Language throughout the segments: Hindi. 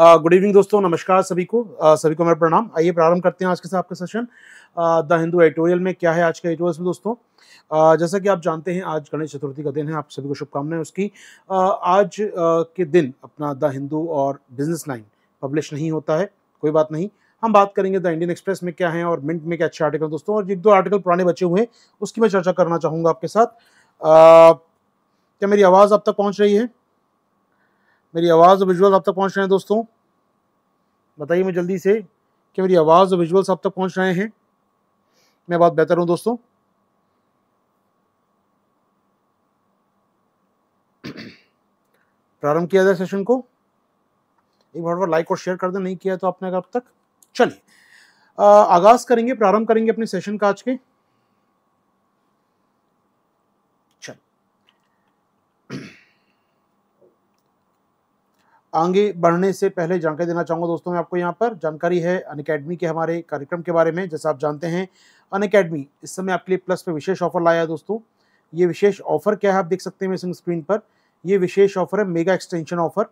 गुड इवनिंग दोस्तों नमस्कार सभी को आ, सभी को मेरा प्रणाम आइए प्रारंभ करते हैं आज के साथ आपका सेशन द हिंदू एडिटोरियल में क्या है आज का एडिटोरियल में दोस्तों आ, जैसा कि आप जानते हैं आज गणेश चतुर्थी का दिन है आप सभी को शुभकामनाएं उसकी आ, आज के दिन अपना द हिंदू और बिजनेस लाइन पब्लिश नहीं होता है कोई बात नहीं हम बात करेंगे द इंडियन एक्सप्रेस में क्या है और मिंट में क्या अच्छे आर्टिकल दोस्तों और एक दो आर्टिकल पुराने बचे हुए हैं उसकी मैं चर्चा करना चाहूँगा आपके साथ क्या मेरी आवाज़ अब तक पहुँच रही है मेरी आवाज़ और विजुअल्स आप तक पहुंच रहे हैं दोस्तों बताइए मैं जल्दी से कि मेरी आवाज़ और विजुअल्स आप तक पहुंच रहे हैं मैं बात बेहतर हूं दोस्तों प्रारंभ किया जाए सेशन को एक बार बार लाइक और शेयर कर दें नहीं किया तो आपने अगर अब तक चलिए आगाज़ करेंगे प्रारंभ करेंगे अपने सेशन का आज के आगे बढ़ने से पहले जानकारी देना चाहूँगा दोस्तों मैं आपको यहाँ पर जानकारी है अन के हमारे कार्यक्रम के बारे में जैसा आप जानते हैं अन अकेडमी इस समय आपके लिए प्लस पे विशेष ऑफर लाया है दोस्तों ये विशेष ऑफर क्या है आप देख सकते हैं मेरे स्क्रीन पर ये विशेष ऑफर है मेगा एक्सटेंशन ऑफर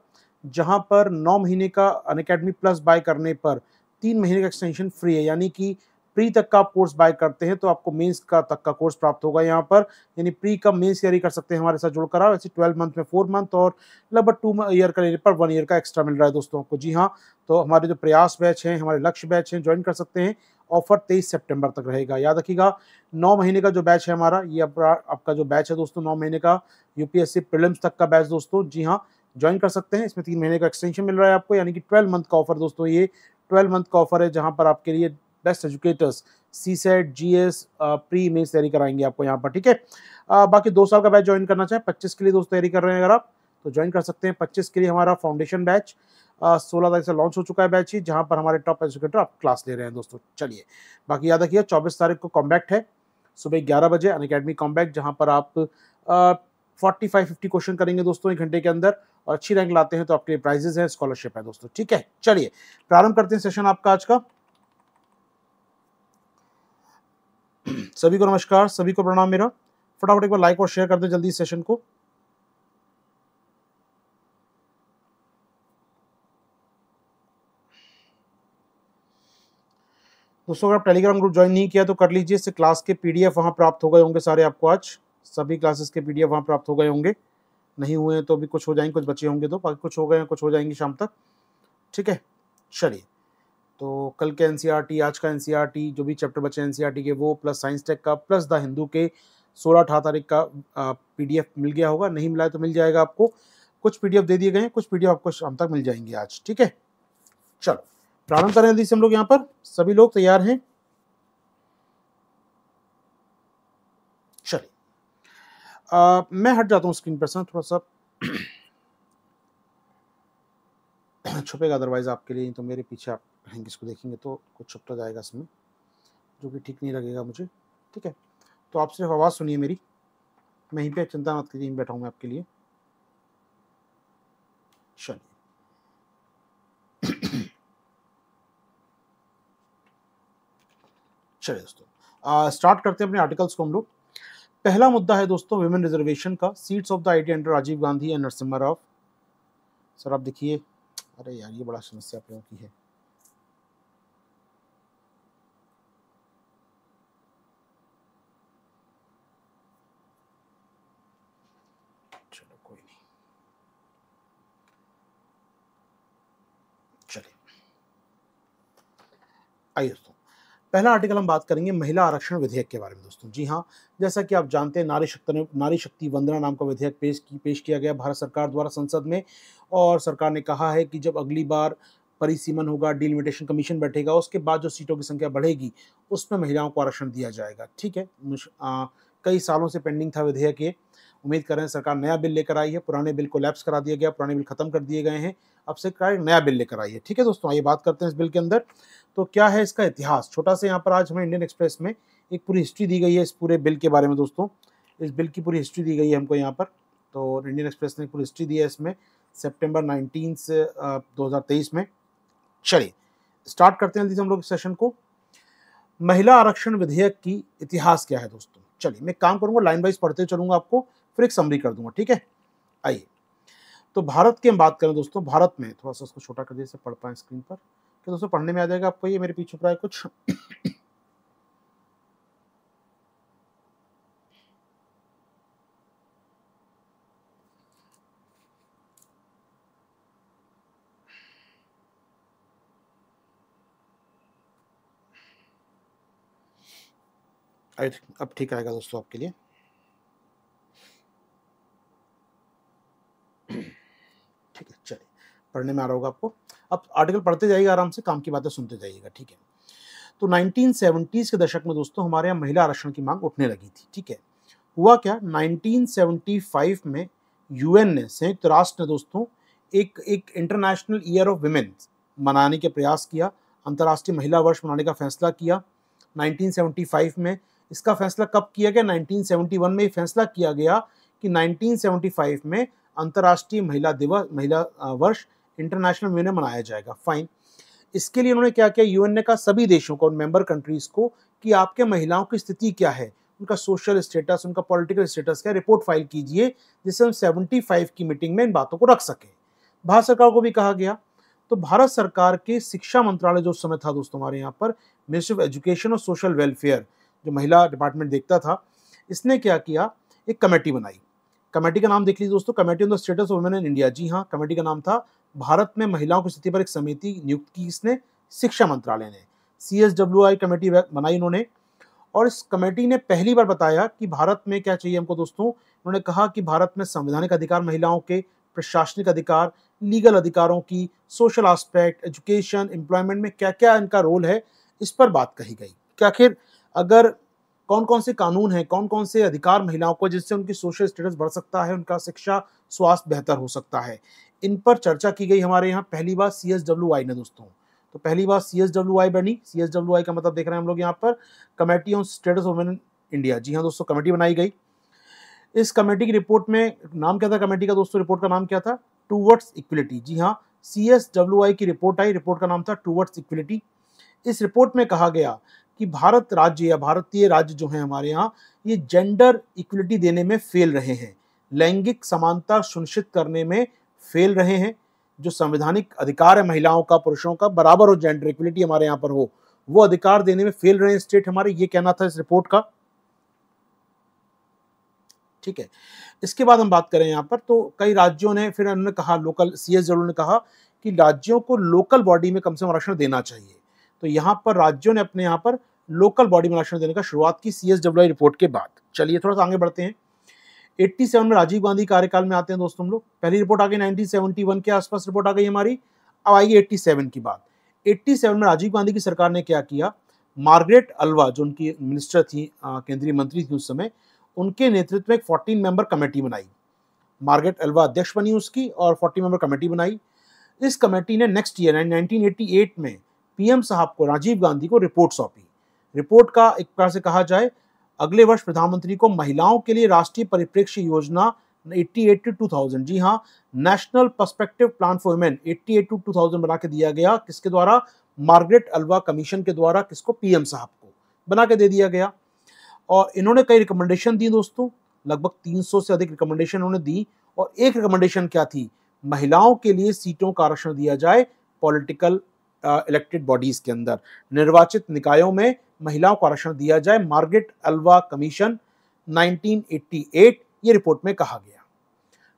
जहाँ पर नौ महीने का अन प्लस बाय करने पर तीन महीने का एक्सटेंशन फ्री है यानी कि प्री तक का आप कोर्स बाय करते हैं तो आपको मेंस का तक का कोर्स प्राप्त होगा यहाँ पर यानी प्री का मेंस तैयारी कर सकते हैं हमारे साथ जुड़कर आप ऐसे ट्वेल्व मंथ में फोर मंथ और लगभग टू ईयर का लेने पर वन ईयर का एक्स्ट्रा मिल रहा है दोस्तों आपको जी हाँ तो हमारे जो प्रयास बैच हैं हमारे लक्ष्य बैच हैं ज्वाइन कर सकते हैं ऑफर 23 सितंबर तक रहेगा याद रखिएगा नौ महीने का जो बैच है हमारा ये आपका जो बैच है दोस्तों नौ महीने का यूपीएससी प्रिलिम्स तक का बैच दोस्तों जी हाँ ज्वाइन कर सकते हैं इसमें तीन महीने का एक्सटेंशन मिल रहा है आपको यानी कि ट्वेल्व मंथ का ऑफर दोस्तों ये ट्वेल्व मंथ का ऑफर है जहाँ पर आपके लिए best educators CSAT G S pre mains तैयारी कराएंगे आपको यहाँ पर ठीक है बाकी दो साल का बैच ज्वाइन करना चाहें पच्चीस के लिए दोस्त तैयारी कर रहे हैं अगर आप तो ज्वाइन कर सकते हैं पच्चीस के लिए हमारा फाउंडेशन बैच सोलह तारीख से लॉन्च हो चुका है बैच ही जहाँ पर हमारे टॉप एजुकेटर आप क्लास ले रहे हैं दोस्तों चलिए बाकी याद रखिए चौबीस तारीख को कॉम्बैक्ट है सुबह ग्यारह बजे अन अकेडमी कॉम्बैक्ट जहाँ पर आप फोर्टी फाइव फिफ्टी क्वेश्चन करेंगे दोस्तों एक घंटे के अंदर और अच्छी रैंक लाते हैं तो आपके लिए प्राइजेज हैं स्कॉलरशिप है दोस्तों ठीक है चलिए प्रारंभ करते हैं सेशन आपका आज का सभी को नमस्कार सभी को प्रणाम मेरा फटाफट एक बार लाइक और शेयर कर दो जल्दी इस सेशन को दोस्तों अगर आप टेलीग्राम ग्रुप ज्वाइन नहीं किया तो कर लीजिए इससे क्लास के पीडीएफ वहां प्राप्त हो गए होंगे सारे आपको आज सभी क्लासेस के पीडीएफ वहां प्राप्त हो गए होंगे नहीं हुए हैं तो अभी कुछ हो जाएंगे कुछ बचे होंगे तो बाकी कुछ हो गए हैं कुछ हो जाएंगे शाम तक ठीक है चलिए तो कल के एन e आज का एन e जो भी चैप्टर बचे एन e के वो प्लस साइंस टेक का प्लस द हिंदू के सोलह अठारह तारीख का पीडीएफ मिल गया होगा नहीं मिला है तो मिल जाएगा आपको कुछ पी दे दिए गए हैं कुछ पी आपको शाम तक मिल जाएंगे आज ठीक है चलो प्रारंभ करें यदि हम लोग यहाँ पर सभी लोग तैयार हैं चलिए मैं हट जाता हूँ स्क्रीन पर से थोड़ा सा छुपेगा अदरवाइज़ आपके लिए तो मेरे पीछे आप हैंग इसको देखेंगे तो कुछ छुपता तो जाएगा इसमें जो कि ठीक नहीं लगेगा मुझे ठीक है तो आप सिर्फ आवाज़ सुनिए मेरी मैं यहीं पे चिंता मत कीजिए यहीं बैठा हूँ मैं आपके लिए चलिए चलिए दोस्तों स्टार्ट करते हैं अपने आर्टिकल्स को हम लोग पहला मुद्दा है दोस्तों वुमेन रिजर्वेशन का seats of the I T under Rajiv Gandhi and Narasimha Rao sir आप देखिए अरे यार ये बड़ा समस्या आप लोगों की है चलो कोई नहीं आइए पहला आर्टिकल हम बात करेंगे महिला आरक्षण विधेयक के बारे में दोस्तों जी हाँ जैसा कि आप जानते हैं नारी शक्ति नारी शक्ति वंदना नाम का विधेयक पेश की पेश किया गया भारत सरकार द्वारा संसद में और सरकार ने कहा है कि जब अगली बार परिसीमन होगा डिलिमिटेशन कमीशन बैठेगा उसके बाद जो सीटों की संख्या बढ़ेगी उसमें महिलाओं को आरक्षण दिया जाएगा ठीक है आ, कई सालों से पेंडिंग था विधेयक ये उम्मीद कर रहे हैं सरकार नया बिल लेकर आई है पुराने बिल को लैप्स करा दिया गया पुराने बिल खत्म कर दिए गए हैं अब से का नया बिल लेकर आई है ठीक है दोस्तों आइए बात करते हैं इस बिल के अंदर तो क्या है इसका इतिहास छोटा सा यहाँ पर आज हमें इंडियन एक्सप्रेस में एक पूरी हिस्ट्री दी गई है इस पूरे बिल के बारे में दोस्तों इस बिल की पूरी हिस्ट्री दी गई है हमको यहाँ पर तो इंडियन एक्सप्रेस ने पूरी हिस्ट्री दी है इसमें सेप्टेम्बर नाइनटीन से दो में चलिए स्टार्ट करते हैं हम लोग इस सेशन को महिला आरक्षण विधेयक की इतिहास क्या है दोस्तों चलिए मैं काम करूंगा लाइन वाइज पढ़ते चलूंगा आपको फिर एक समरी कर दूंगा ठीक है आइए तो भारत की हम बात करें दोस्तों भारत में थोड़ा सा उसको छोटा कर दीजिए पढ़ पाए स्क्रीन पर कि दोस्तों पढ़ने में आ जाएगा आपको ये मेरे पीछे प्राय कुछ आई अब ठीक आएगा दोस्तों आपके लिए ठीक है चलिए पढ़ने में आ रहा होगा आपको अब आर्टिकल पढ़ते जाइएगा आराम से काम की बातें सुनते जाइएगा ठीक है तो 1970s के दशक में दोस्तों हमारे यहाँ महिला आरक्षण की मांग उठने लगी थी ठीक है हुआ क्या 1975 में यूएन ने संयुक्त राष्ट्र ने दोस्तों एक एक इंटरनेशनल ईयर ऑफ वुमेन मनाने के प्रयास किया अंतर्राष्ट्रीय महिला वर्ष मनाने का फैसला किया 1975 में इसका फैसला कब किया गया 1971 में ये फैसला किया गया कि 1975 में अंतर्राष्ट्रीय महिला दिवस महिला वर्ष इंटरनेशनल वे में मनाया जाएगा फाइन इसके लिए उन्होंने क्या किया यूएन ने कहा सभी देशों को मेंबर कंट्रीज को कि आपके महिलाओं की स्थिति क्या है उनका सोशल स्टेटस उनका पॉलिटिकल स्टेटस क्या रिपोर्ट फाइल कीजिए जिससे हम फाइव की मीटिंग में इन बातों को रख सकें भारत सरकार को भी कहा गया तो भारत सरकार के शिक्षा मंत्रालय जो उस समय था दोस्तों हमारे यहाँ पर मिनिस्ट्री ऑफ एजुकेशन और सोशल वेलफेयर जो महिला डिपार्टमेंट देखता था इसने क्या किया एक कमेटी बनाई कमेटी का नाम देख लीजिए दोस्तों committee on the status of women in India जी हाँ कमेटी का नाम था भारत में महिलाओं की स्थिति पर एक समिति नियुक्त की इसने शिक्षा मंत्रालय ने C S W I committee बनाई इन्होंने और इस कमेटी ने पहली बार बताया कि भारत में क्या चाहिए हमको दोस्तों उन्होंने कहा कि भारत में संवैधानिक अधिकार महिलाओं के प्रशासनिक अधिकार लीगल अधिकारों की सोशल आस्पेक्ट एजुकेशन एम्प्लॉयमेंट में क्या क्या इनका रोल है इस पर बात कही गई क्या आखिर अगर कौन कौन से कानून हैं कौन कौन से अधिकार महिलाओं को जिससे उनकी सोशल स्टेटस बढ़ सकता है उनका शिक्षा स्वास्थ्य बेहतर हो सकता है इन पर चर्चा की गई हमारे यहाँ पहली बार सी एस डब्ल्यू आई ने दोस्तों तो पहली बार सी एस डब्ल्यू आई बनी सी एस डब्ल्यू आई का मतलब देख रहे हैं हम लोग यहाँ पर committee on status women India जी हाँ दोस्तों कमेटी बनाई गई इस कमेटी की रिपोर्ट में नाम क्या था कमेटी का दोस्तों रिपोर्ट का नाम क्या था टूवर्ड्स इक्वलिटी जी हाँ सी एस डब्ल्यू आई की रिपोर्ट आई रिपोर्ट का नाम था टूवर्ड्स इक्वलिटी इस रिपोर्ट में कहा गया कि भारत राज्य या भारतीय राज्य जो हैं हमारे यहाँ ये जेंडर इक्वलिटी देने में फेल रहे हैं लैंगिक समानता सुनिश्चित करने में फेल रहे हैं जो संवैधानिक अधिकार है महिलाओं का पुरुषों का बराबर हो जेंडर इक्वलिटी हमारे यहाँ पर हो वो अधिकार देने में फेल रहे हैं स्टेट हमारे ये कहना था इस रिपोर्ट का ठीक है इसके बाद हम बात करें यहाँ पर तो कई राज्यों ने फिर उन्होंने कहा लोकल सी एस ने कहा कि राज्यों को लोकल बॉडी में कम से कम आरक्षण देना चाहिए तो यहाँ पर राज्यों ने अपने यहाँ पर लोकल बॉडी में आरक्षण देने का शुरुआत की सी रिपोर्ट के बाद चलिए थोड़ा सा आगे बढ़ते हैं 87 में राजीव गांधी कार्यकाल में आते हैं दोस्तों हम लोग पहली रिपोर्ट आ गई 1971 के आसपास रिपोर्ट आ गई हमारी अब आएगी 87 की बात 87 में राजीव गांधी की सरकार ने क्या किया मार्गरेट अलवा जो उनकी मिनिस्टर थी केंद्रीय मंत्री थी उस समय उनके नेतृत्व में एक फोर्टीन मेंबर कमेटी बनाई मार्गरेट अलवा अध्यक्ष बनी उसकी और फोर्टीन मेंबर कमेटी बनाई इस कमेटी ने नेक्स्ट ईयर नाइनटीन में पीएम साहब को राजीव गांधी को रिपोर्ट सौंपी रिपोर्ट का एक प्रकार से कहा जाए अगले वर्ष प्रधानमंत्री को महिलाओं के लिए राष्ट्रीय परिप्रेक्ष्य योजना 88 टू 2000 जी हाँ national perspective plan for women 88 to 2000 बना के दिया गया किसके द्वारा मार्गरेट अल्वा कमीशन के द्वारा किसको पीएम साहब को बना के दे दिया गया और इन्होंने कई रिकमेंडेशन दी दोस्तों लगभग 300 से अधिक रिकमेंडेशन उन्होंने दी और एक रिकमेंडेशन क्या थी महिलाओं के लिए सीटों का आरक्षण दिया जाए पॉलिटिकल इलेक्टेड बॉडीज के अंदर निर्वाचित निकायों में महिलाओं को आरक्षण दिया जाए मार्गेट अल्वा कमीशन 1988 ये रिपोर्ट में कहा गया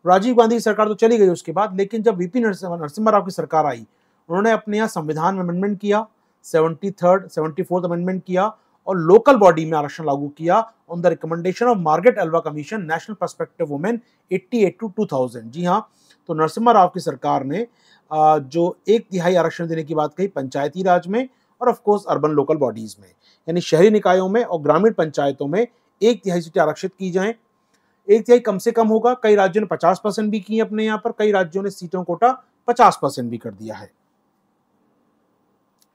राजीव गांधी सरकार तो चली गई उसके बाद लेकिन जब वीपी नरसिम्हा नरसिम्हा राव की सरकार आई उन्होंने अपने यहाँ संविधान में अमेंडमेंट किया seventy third seventy fourth amendment किया और लोकल बॉडी में आरक्षण लागू किया on the recommendation of Margaret Alva commission national perspective women eighty eight to two thousand जी हाँ तो नरसिम्हा राव की सरकार ने जो एक तिहाई आरक्षण देने की बात कही पंचायती राज में और कोर्स अर्बन लोकल बॉडीज़ में यानी शहरी निकायों में और ग्रामीण पंचायतों में एक तिहाई सीटें आरक्षित की जाएं एक तिहाई कम से कम होगा कई राज्यों ने पचास परसेंट भी किए अपने यहाँ पर कई राज्यों ने सीटों कोटा पचास परसेंट भी कर दिया है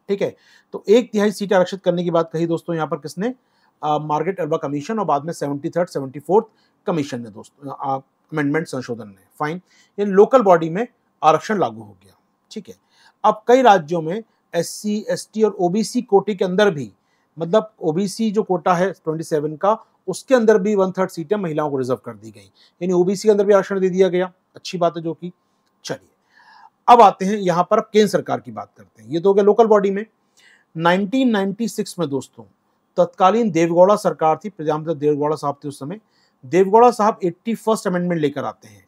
ठीक है तो एक तिहाई सीटें आरक्षित करने की बात कही दोस्तों यहाँ पर किसने मार्गेट अल्बा कमीशन और बाद में seventy third seventy fourth commission ने दोस्तों अमेंडमेंट संशोधन ने फाइन यानी लोकल बॉडी में आरक्षण लागू हो गया ठीक है अब कई राज्यों में एस सी एस टी और ओबीसी कोटे के अंदर भी मतलब ओबीसी जो कोटा है 27 का उसके अंदर भी वन थर्ड सीटें महिलाओं को रिजर्व कर दी गई यानी ओबीसी के अंदर भी आरक्षण दे दिया गया अच्छी बात है जो कि चलिए अब आते हैं यहाँ पर केंद्र सरकार की बात करते हैं ये तो हो गया लोकल बॉडी में 1996 में दोस्तों तत्कालीन देवगौड़ा सरकार थी प्रजामता देवगौड़ा साहब थे उस समय देवगौड़ा साहब एट्टी फर्स्ट अमेंडमेंट लेकर आते हैं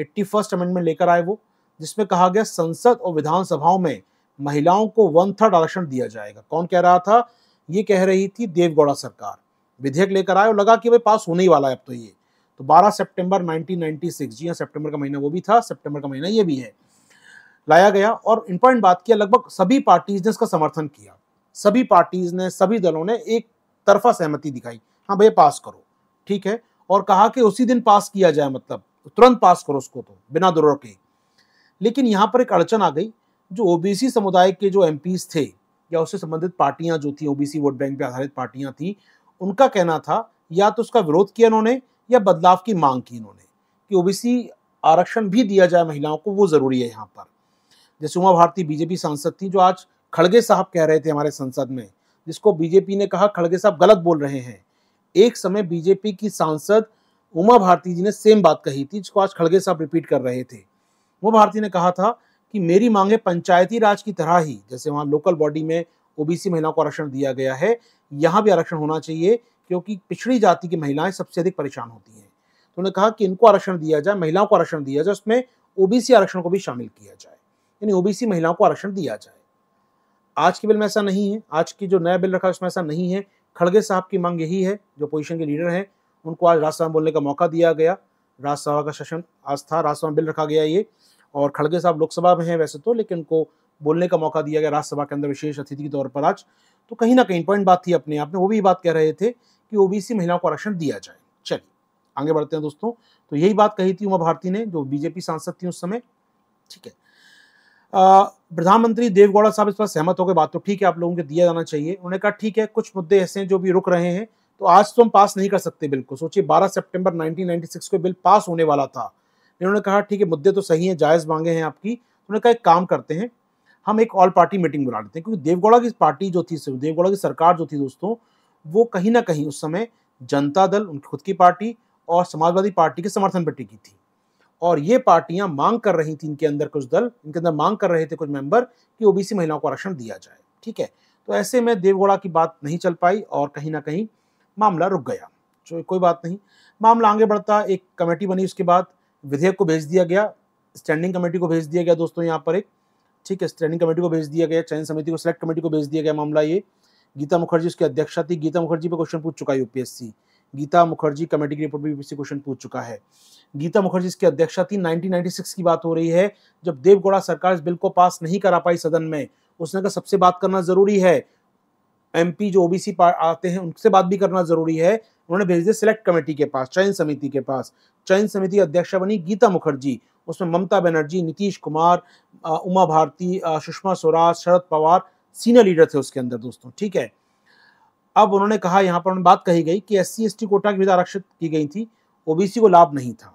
एट्टी फर्स्ट अमेंडमेंट लेकर आए वो जिसमें कहा गया संसद और विधानसभाओं में महिलाओं को वन थर्ड आरक्षण दिया जाएगा कौन कह रहा था ये कह रही थी देवगौड़ा सरकार विधेयक लेकर आए और लगा कि भाई पास होने ही वाला है अब तो ये तो 12 सितंबर 1996 जी हाँ सितंबर का महीना वो भी था सितंबर का महीना ये भी है लाया गया और इम्पोर्टेंट बात किया लगभग सभी पार्टीज ने इसका समर्थन किया सभी पार्टीज ने सभी दलों ने एक तरफा सहमति दिखाई हाँ भैया पास करो ठीक है और कहा कि उसी दिन पास किया जाए मतलब तुरंत पास करो उसको तो बिना दुर के लेकिन यहाँ पर एक अड़चन आ गई जो ओबीसी समुदाय के जो एम थे या उससे संबंधित पार्टियां जो थी ओबीसी वोट बैंक पर आधारित पार्टियां थी उनका कहना था या तो उसका विरोध किया उन्होंने या बदलाव की मांग की इन्होंने कि ओबीसी आरक्षण भी दिया जाए महिलाओं को वो ज़रूरी है यहाँ पर जैसे उमा भारती बीजेपी सांसद थी जो आज खड़गे साहब कह रहे थे हमारे संसद में जिसको बीजेपी ने कहा खड़गे साहब गलत बोल रहे हैं एक समय बीजेपी की सांसद उमा भारती जी ने सेम बात कही थी जिसको आज खड़गे साहब रिपीट कर रहे थे उमा भारती ने कहा था कि मेरी मांगे पंचायती राज की तरह ही जैसे वहाँ लोकल बॉडी में ओबीसी महिलाओं को आरक्षण दिया गया है यहाँ भी आरक्षण होना चाहिए क्योंकि पिछड़ी जाति की महिलाएं सबसे अधिक परेशान होती हैं तो उन्होंने कहा कि इनको आरक्षण दिया जाए महिलाओं को आरक्षण दिया जाए उसमें ओबीसी आरक्षण को भी शामिल किया जाए यानी ओबीसी महिलाओं को आरक्षण दिया जाए आज के बिल में ऐसा नहीं है आज की जो नया बिल रखा है उसमें ऐसा नहीं है खड़गे साहब की मांग यही है जो पोजीशन के लीडर हैं उनको आज राज्यसभा बोलने का मौका दिया गया राज्यसभा का सेशन आज था राज्यसभा बिल रखा गया ये और खड़गे साहब लोकसभा में हैं वैसे तो लेकिन उनको बोलने का मौका दिया गया राज्यसभा के अंदर विशेष अतिथि के तौर पर आज तो कहीं ना कहीं पॉइंट बात थी अपने आप में वो भी बात कह रहे थे कि ओबीसी महिलाओं को आरक्षण दिया जाए चलिए आगे बढ़ते हैं दोस्तों तो यही बात कही थी उमा भारती ने जो बीजेपी सांसद थी उस समय ठीक है प्रधानमंत्री देवगौड़ा साहब इस पर सहमत हो गए बात तो ठीक है आप लोगों को दिया जाना चाहिए उन्होंने कहा ठीक है कुछ मुद्दे ऐसे हैं जो भी रुक रहे हैं तो आज तो हम पास नहीं कर सकते बिल को सोचिए 12 सितंबर 1996 को बिल पास होने वाला था इन्होंने कहा ठीक है मुद्दे तो सही हैं जायज़ मांगे हैं आपकी उन्होंने कहा एक काम करते हैं हम एक ऑल पार्टी मीटिंग बुला लेते हैं क्योंकि देवगौड़ा की पार्टी जो थी देवगौड़ा की सरकार जो थी दोस्तों वो कहीं ना कहीं उस समय जनता दल उनकी खुद की पार्टी और समाजवादी पार्टी के समर्थन पर टिकी थी और ये पार्टियां मांग कर रही थी इनके अंदर कुछ दल इनके अंदर मांग कर रहे थे कुछ मेंबर कि ओबीसी महिलाओं को आरक्षण दिया जाए ठीक है तो ऐसे में देवगौड़ा की बात नहीं चल पाई और कहीं ना कहीं मामला रुक गया जो कोई बात नहीं मामला आगे बढ़ता एक कमेटी बनी उसके बाद विधेयक को भेज दिया गया स्टैंडिंग कमेटी को भेज दिया गया दोस्तों यहाँ पर एक ठीक है स्टैंडिंग कमेटी को भेज दिया गया चयन समिति को सिलेक्ट कमेटी को भेज दिया गया मामला ये गीता मुखर्जी उसकी अध्यक्षता थी गीता मुखर्जी पर क्वेश्चन पूछ चुका है यूपीएससी गीता मुखर्जी कमेटी की रिपोर्ट भी बीबीसी क्वेश्चन पूछ चुका है गीता मुखर्जी इसकी अध्यक्षता थी 1996 की बात हो रही है जब देवगौड़ा सरकार इस बिल को पास नहीं करा पाई सदन में उसने कहा सबसे बात करना जरूरी है एमपी जो ओबीसी आते हैं उनसे बात भी करना जरूरी है उन्होंने भेज दिया सिलेक्ट कमेटी के पास चयन समिति के पास चयन समिति अध्यक्ष बनी गीता मुखर्जी उसमें ममता बनर्जी नीतीश कुमार उमा भारती सुषमा स्वराज शरद पवार सीनियर लीडर थे उसके अंदर दोस्तों ठीक है अब उन्होंने कहा यहाँ पर बात कही गई कि एस सी कोटा की आरक्षित की गई थी ओबीसी को लाभ नहीं था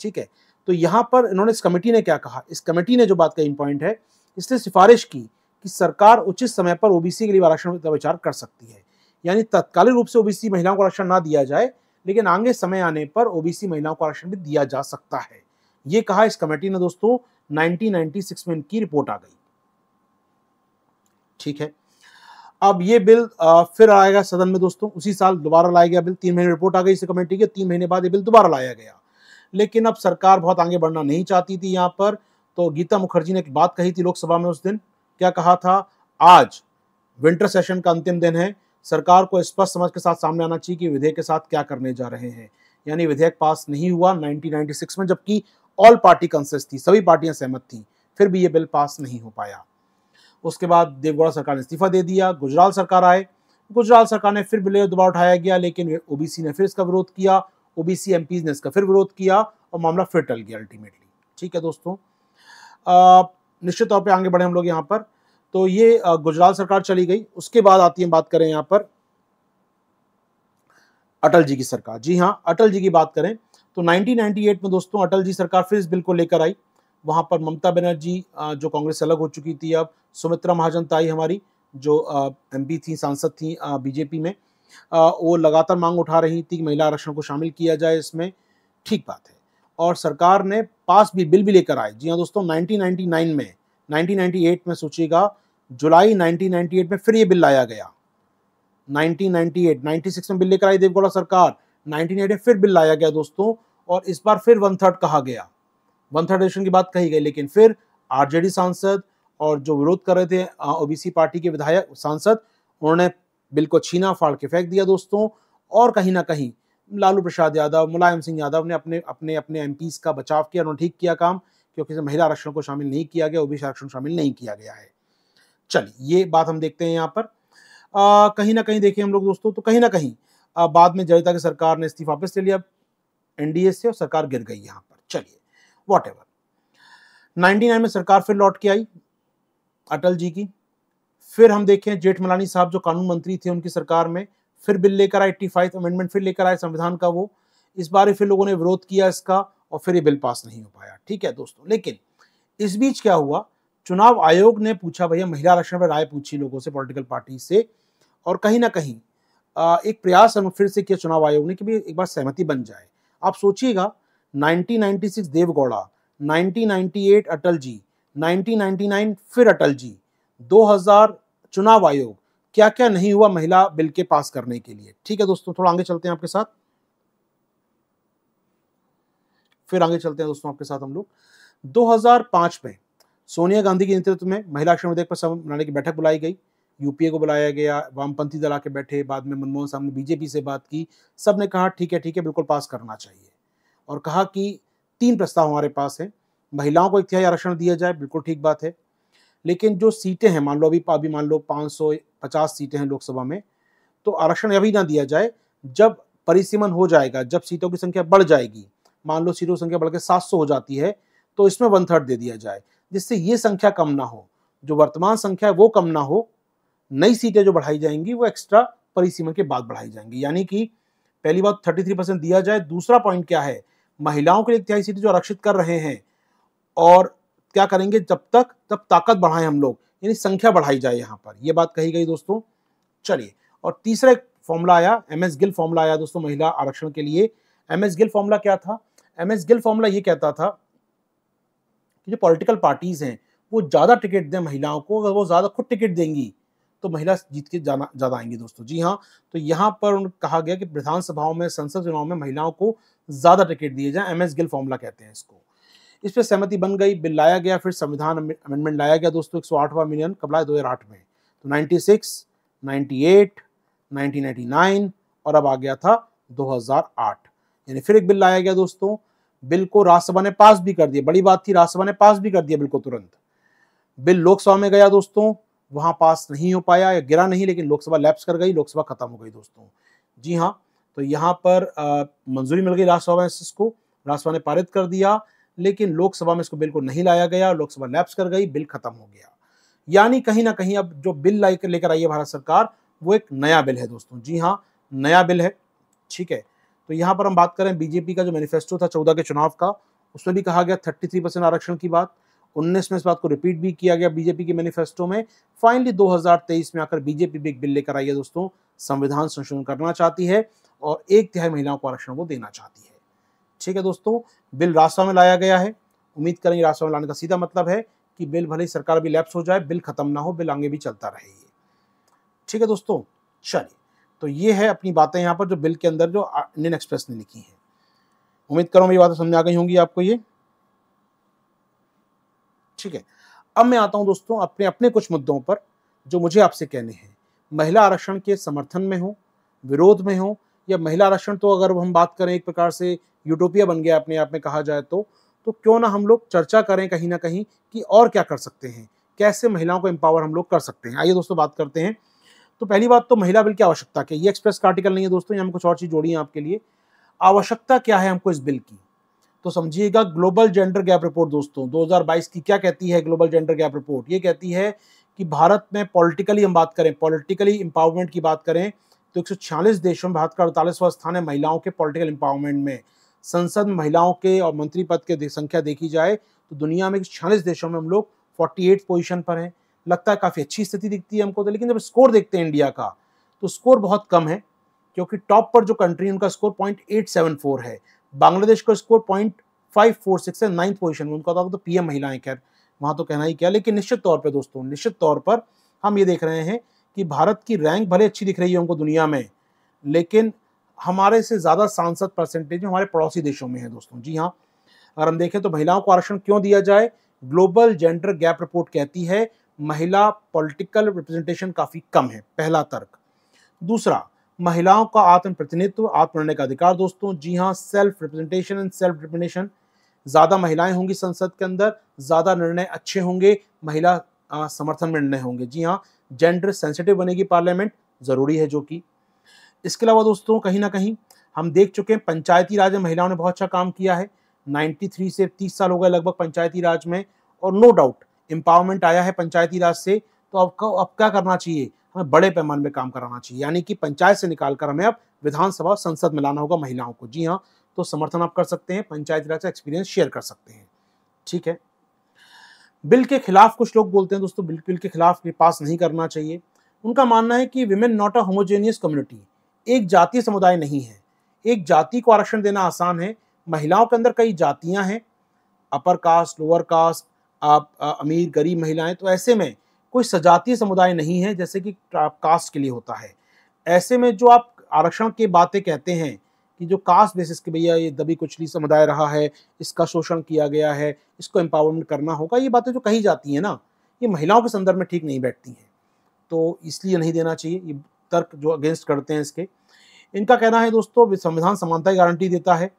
ठीक है तो यहाँ पर इन्होंने इस कमेटी ने क्या कहा इस कमेटी ने जो बात का पॉइंट है इसने सिफारिश की कि सरकार उचित समय पर ओबीसी के लिए आरक्षण का विचार कर सकती है यानी तत्कालीन रूप से ओबीसी महिलाओं को आरक्षण ना दिया जाए लेकिन आगे समय आने पर ओबीसी महिलाओं को आरक्षण भी दिया जा सकता है ये कहा इस कमेटी ने दोस्तों 1996 में इनकी रिपोर्ट आ गई ठीक है अब ये बिल फिर आएगा सदन में दोस्तों उसी साल दोबारा लाया गया बिल तीन महीने रिपोर्ट आ गई इस कमेटी के तीन महीने बाद ये बिल दोबारा लाया गया लेकिन अब सरकार बहुत आगे बढ़ना नहीं चाहती थी यहाँ पर तो गीता मुखर्जी ने एक बात कही थी लोकसभा में उस दिन क्या कहा था आज विंटर सेशन का अंतिम दिन है सरकार को स्पष्ट समझ के साथ सामने आना चाहिए कि विधेयक के साथ क्या करने जा रहे हैं यानी विधेयक पास नहीं हुआ 1996 में जबकि ऑल पार्टी कंसेस थी सभी पार्टियां सहमत थी फिर भी ये बिल पास नहीं हो पाया उसके बाद देवगौड़ा सरकार ने इस्तीफा दे दिया गुजराल सरकार आए गुजराल सरकार ने फिर बिले दोबारा उठाया गया लेकिन ओबीसी ने फिर इसका विरोध किया ओबीसी एम ने इसका फिर विरोध किया और मामला फिर टल गया अल्टीमेटली ठीक है दोस्तों निश्चित तौर पर आगे बढ़े हम लोग यहाँ पर तो ये गुजराल सरकार चली गई उसके बाद आती है बात करें यहाँ पर अटल जी की सरकार जी हाँ अटल जी की बात करें तो 1998 में दोस्तों अटल जी सरकार फिर इस बिल को लेकर आई वहाँ पर ममता बनर्जी जो कांग्रेस से अलग हो चुकी थी अब सुमित्रा महाजन ताई हमारी जो एम थी सांसद थी बीजेपी में वो लगातार मांग उठा रही थी कि महिला आरक्षण को शामिल किया जाए इसमें ठीक बात है और सरकार ने पास भी बिल भी लेकर आए जी हाँ दोस्तों 1999 में 1998 में सोचिएगा जुलाई 1998 में फिर ये बिल लाया गया 1998 96 में बिल लेकर आई देवगौड़ा सरकार 1998 फिर बिल लाया गया दोस्तों और इस बार फिर वन थर्ड कहा गया वन थर्ड रजिस्ट्रेशन की बात कही गई लेकिन फिर आरजेडी सांसद और जो विरोध कर रहे थे ओबीसी पार्टी के विधायक सांसद उन्होंने बिल को छीना फाड़ के फेंक दिया दोस्तों और कहीं ना कहीं लालू प्रसाद यादव मुलायम सिंह यादव ने अपने अपने अपने एम का बचाव किया उन्होंने ठीक किया काम क्योंकि महिला आरक्षण को शामिल नहीं किया गया ओबीसी आरक्षण शामिल नहीं किया गया है चलिए ये बात हम देखते हैं यहाँ पर आ, कहीं ना कहीं देखिए हम लोग दोस्तों तो कहीं ना कहीं आ, बाद में जयता की सरकार ने इस्तीफा वापस ले लिया एनडीए से और सरकार गिर गई यहाँ पर चलिए वॉट एवर में सरकार फिर लौट के आई अटल जी की फिर हम देखें जेठमलानी साहब जो कानून मंत्री थे उनकी सरकार में फिर बिल लेकर आए एट्टी फाइव अमेंडमेंट फिर लेकर आए संविधान का वो इस बार फिर लोगों ने विरोध किया इसका और फिर ये बिल पास नहीं हो पाया ठीक है दोस्तों लेकिन इस बीच क्या हुआ चुनाव आयोग ने पूछा भैया महिला आरक्षण पर राय पूछी लोगों से पॉलिटिकल पार्टी से और कहीं ना कहीं एक प्रयास फिर से किया चुनाव आयोग ने कि भी एक बार सहमति बन जाए आप सोचिएगा 1996 देवगौड़ा 1998 अटल जी 1999 फिर अटल जी 2000 चुनाव आयोग क्या क्या नहीं हुआ महिला बिल के पास करने के लिए ठीक है दोस्तों थोड़ा आगे चलते हैं आपके साथ फिर आगे चलते हैं दोस्तों आपके साथ हम लोग 2005 में सोनिया गांधी के नेतृत्व में महिला श्रम विधेयक पर सभा बनाने की बैठक बुलाई गई यूपीए को बुलाया गया वामपंथी दल आके बैठे बाद में मनमोहन साहब ने बीजेपी से बात की सब ने कहा ठीक है ठीक है बिल्कुल पास करना चाहिए और कहा कि तीन प्रस्ताव हमारे पास है महिलाओं को एक तिहाई आरक्षण दिया जाए बिल्कुल ठीक बात है लेकिन जो सीटें हैं मान लो अभी अभी मान लो 550 सीटें हैं लोकसभा में तो आरक्षण अभी ना दिया जाए जब परिसीमन हो जाएगा जब सीटों की संख्या बढ़ जाएगी मान लो सीटों की संख्या बढ़कर सात हो जाती है तो इसमें वन थर्ड दे दिया जाए जिससे ये संख्या कम ना हो जो वर्तमान संख्या है वो कम ना हो नई सीटें जो बढ़ाई जाएंगी वो एक्स्ट्रा परिसीमन के बाद बढ़ाई जाएंगी यानी कि पहली बात 33 परसेंट दिया जाए दूसरा पॉइंट क्या है महिलाओं के लिए तिहाई सीटें जो आरक्षित कर रहे हैं और क्या करेंगे जब तक तब ताकत बढ़ाएं हम लोग यानी संख्या बढ़ाई जाए यहाँ पर ये बात कही गई दोस्तों चलिए और तीसरा एक फॉर्मूला आया एम एस गिल फॉर्मूला आया दोस्तों महिला आरक्षण के लिए एम एस गिल फॉर्मूला क्या था एम एस गिल फॉर्मूला ये कहता था कि जो पॉलिटिकल पार्टीज़ हैं वो ज़्यादा टिकट दें महिलाओं को अगर वो ज़्यादा खुद टिकट देंगी तो महिला जीत के जाना ज़्यादा आएंगी दोस्तों जी हाँ तो यहाँ पर कहा गया कि विधानसभाओं में संसद चुनाव में महिलाओं को ज़्यादा टिकट दिए जाएं एम एस गिल फॉर्मूला कहते हैं इसको इस पर सहमति बन गई बिल लाया गया फिर संविधान अमेंडमेंट लाया गया दोस्तों एक सौ आठवां मिलियन कब लाया दो हज़ार आठ में तो ninety six ninety eight nineteen ninety nine और अब आ गया था दो हज़ार आठ यानी फिर एक बिल लाया गया दोस्तों बिल को राज्यसभा ने पास भी कर दिया बड़ी बात थी राज्यसभा ने पास भी कर दिया बिल को तुरंत बिल लोकसभा में गया दोस्तों वहां पास नहीं हो पाया या गिरा नहीं लेकिन लोकसभा लैप्स कर गई लोकसभा खत्म हो गई दोस्तों जी हाँ तो यहाँ पर मंजूरी मिल गई राज्यसभा में इसको राज्यसभा ने पारित कर दिया लेकिन लोकसभा में इसको बिल को नहीं लाया गया लोकसभा लैप्स कर गई बिल खत्म हो गया यानी कहीं ना कहीं अब जो बिल लेकर लेकर आई है भारत सरकार वो एक नया बिल है दोस्तों जी हाँ नया बिल है ठीक है तो यहाँ पर हम बात करें बीजेपी का जो मैनिफेस्टो था चौदह के चुनाव का उसमें भी कहा गया थर्टी थ्री परसेंट आरक्षण की बात उन्नीस में इस बात को रिपीट भी किया गया बीजेपी के मैनिफेस्टो में फाइनली 2023 में आकर बीजेपी भी एक बिल लेकर आई है दोस्तों संविधान संशोधन करना चाहती है और एक तिहाई महिलाओं को आरक्षण वो देना चाहती है ठीक है दोस्तों बिल रास्ता में लाया गया है उम्मीद करेंगे रास्ता में लाने का सीधा मतलब है कि बिल भले ही सरकार भी लैप्स हो जाए बिल खत्म ना हो बिल आगे भी चलता रहे ये ठीक है दोस्तों चलिए तो ये है अपनी बातें यहाँ पर जो बिल के अंदर जो इंडियन एक्सप्रेस ने लिखी है उम्मीद करो मेरी बातें समझ आ गई होंगी आपको ये ठीक है अब मैं आता हूँ दोस्तों अपने अपने कुछ मुद्दों पर जो मुझे आपसे कहने हैं महिला आरक्षण के समर्थन में हो विरोध में हो या महिला आरक्षण तो अगर हम बात करें एक प्रकार से यूटोपिया बन गया अपने आप में कहा जाए तो तो क्यों ना हम लोग चर्चा करें कहीं ना कहीं कि और क्या कर सकते हैं कैसे महिलाओं को एम्पावर हम लोग कर सकते हैं आइए दोस्तों बात करते हैं तो पहली बात तो महिला बिल की आवश्यकता क्या ये एक्सप्रेस का आर्टिकल नहीं है दोस्तों यहाँ कुछ और चीज़ जोड़ी है आपके लिए आवश्यकता क्या है हमको इस बिल की तो समझिएगा ग्लोबल जेंडर गैप रिपोर्ट दोस्तों 2022 की क्या कहती है ग्लोबल जेंडर गैप रिपोर्ट ये कहती है कि भारत में पॉलिटिकली हम बात करें पॉलिटिकली एम्पावरमेंट की बात करें तो एक देशों में भारत का अड़तालीसवां स्थान है महिलाओं के पॉलिटिकल एम्पावरमेंट में संसद महिलाओं के और मंत्री पद के संख्या देखी जाए तो दुनिया में छियालीस देशों में हम लोग फोर्टी एट पोजिशन पर हैं लगता है काफ़ी अच्छी स्थिति दिखती है हमको तो लेकिन जब स्कोर देखते हैं इंडिया का तो स्कोर बहुत कम है क्योंकि टॉप पर जो कंट्री है उनका score point eight seven four है बांग्लादेश का score point five four six है नाइन्थ पोजिशन में उनका तो पीएम तो महिलाएं खैर वहाँ तो कहना ही क्या लेकिन निश्चित तौर पर दोस्तों निश्चित तौर पर हम ये देख रहे हैं कि भारत की रैंक भले अच्छी दिख रही है उनको दुनिया में लेकिन हमारे से ज़्यादा सांसद परसेंटेज हमारे पड़ोसी देशों में है दोस्तों जी हाँ अगर हम देखें तो महिलाओं को आरक्षण क्यों दिया जाए ग्लोबल जेंडर गैप रिपोर्ट कहती है महिला पॉलिटिकल रिप्रेजेंटेशन काफ़ी कम है पहला तर्क दूसरा महिलाओं का आत्म प्रतिनिधित्व आत्म निर्णय का अधिकार दोस्तों जी हाँ self representation and self determination ज़्यादा महिलाएं होंगी संसद के अंदर ज़्यादा निर्णय अच्छे होंगे महिला समर्थन में निर्णय होंगे जी हाँ जेंडर सेंसिटिव बनेगी पार्लियामेंट ज़रूरी है जो कि इसके अलावा दोस्तों कहीं ना कहीं हम देख चुके हैं पंचायती राज में महिलाओं ने बहुत अच्छा काम किया है 93 से 30 साल हो गए लगभग पंचायती राज में और नो डाउट एम्पावरमेंट आया है पंचायती राज से तो अब अब क्या करना चाहिए हमें बड़े पैमाने में काम कराना चाहिए यानी कि पंचायत से निकाल कर हमें अब विधानसभा संसद में लाना होगा महिलाओं को जी हाँ तो समर्थन आप कर सकते हैं पंचायती राज का एक्सपीरियंस शेयर कर सकते हैं ठीक है बिल के खिलाफ कुछ लोग बोलते हैं दोस्तों बिल बिल के खिलाफ पास नहीं करना चाहिए उनका मानना है कि women not a homogeneous community एक जातीय समुदाय नहीं है एक जाति को आरक्षण देना आसान है महिलाओं के अंदर कई जातियां हैं अपर कास्ट लोअर कास्ट आप आ, अमीर गरीब महिलाएं तो ऐसे में कोई सजातीय समुदाय नहीं है जैसे कि कास्ट के लिए होता है ऐसे में जो आप आरक्षण की बातें कहते हैं कि जो कास्ट बेसिस के भैया ये दबी कुचली समुदाय रहा है इसका शोषण किया गया है इसको एम्पावरमेंट करना होगा ये बातें जो तो कही जाती हैं ना ये महिलाओं के संदर्भ में ठीक नहीं बैठती हैं तो इसलिए नहीं देना चाहिए ये तर्क जो अगेंस्ट करते हैं इसके इनका कहना है दोस्तों संविधान समानता की गारंटी देता है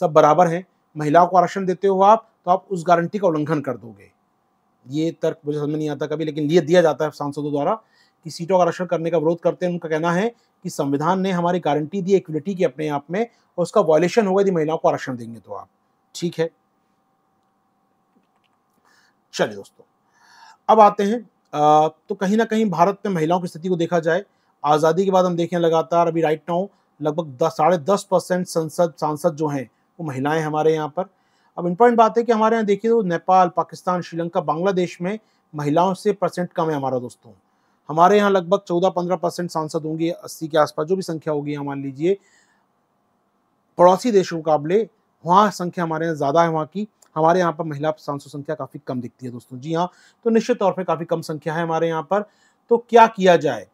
सब बराबर हैं महिलाओं को आरक्षण देते हो आप तो आप उस गारंटी का उल्लंघन कर दोगे ये तर्क मुझे समझ नहीं आता कभी लेकिन ये दिया जाता है सांसदों द्वारा कि सीटों का आरक्षण करने का विरोध करते हैं उनका कहना है कि संविधान ने हमारी गारंटी दी इक्विटी की अपने आप में और उसका वॉयलेशन होगा यदि महिलाओं को आरक्षण देंगे तो आप ठीक है चलिए दोस्तों अब आते हैं आ, तो कहीं ना कहीं भारत में महिलाओं की स्थिति को देखा जाए आज़ादी के बाद हम देखें लगातार अभी राइट नाउ लगभग दस साढ़े दस परसेंट संसद सांसद जो हैं वो महिलाएं हमारे यहाँ पर अब इम्पोर्टेंट बात है कि हमारे यहाँ देखिए तो नेपाल पाकिस्तान श्रीलंका बांग्लादेश में महिलाओं से परसेंट कम है हमारा दोस्तों हमारे यहाँ लगभग चौदह पंद्रह परसेंट सांसद होंगे अस्सी के आसपास जो भी संख्या होगी मान लीजिए पड़ोसी देश के मुकाबले वहाँ संख्या हमारे यहाँ ज़्यादा है वहाँ की हमारे यहाँ पर महिला सांसद संख्या काफ़ी कम दिखती है दोस्तों जी हाँ तो निश्चित तौर पर काफ़ी कम संख्या है हमारे यहाँ पर तो क्या किया जाए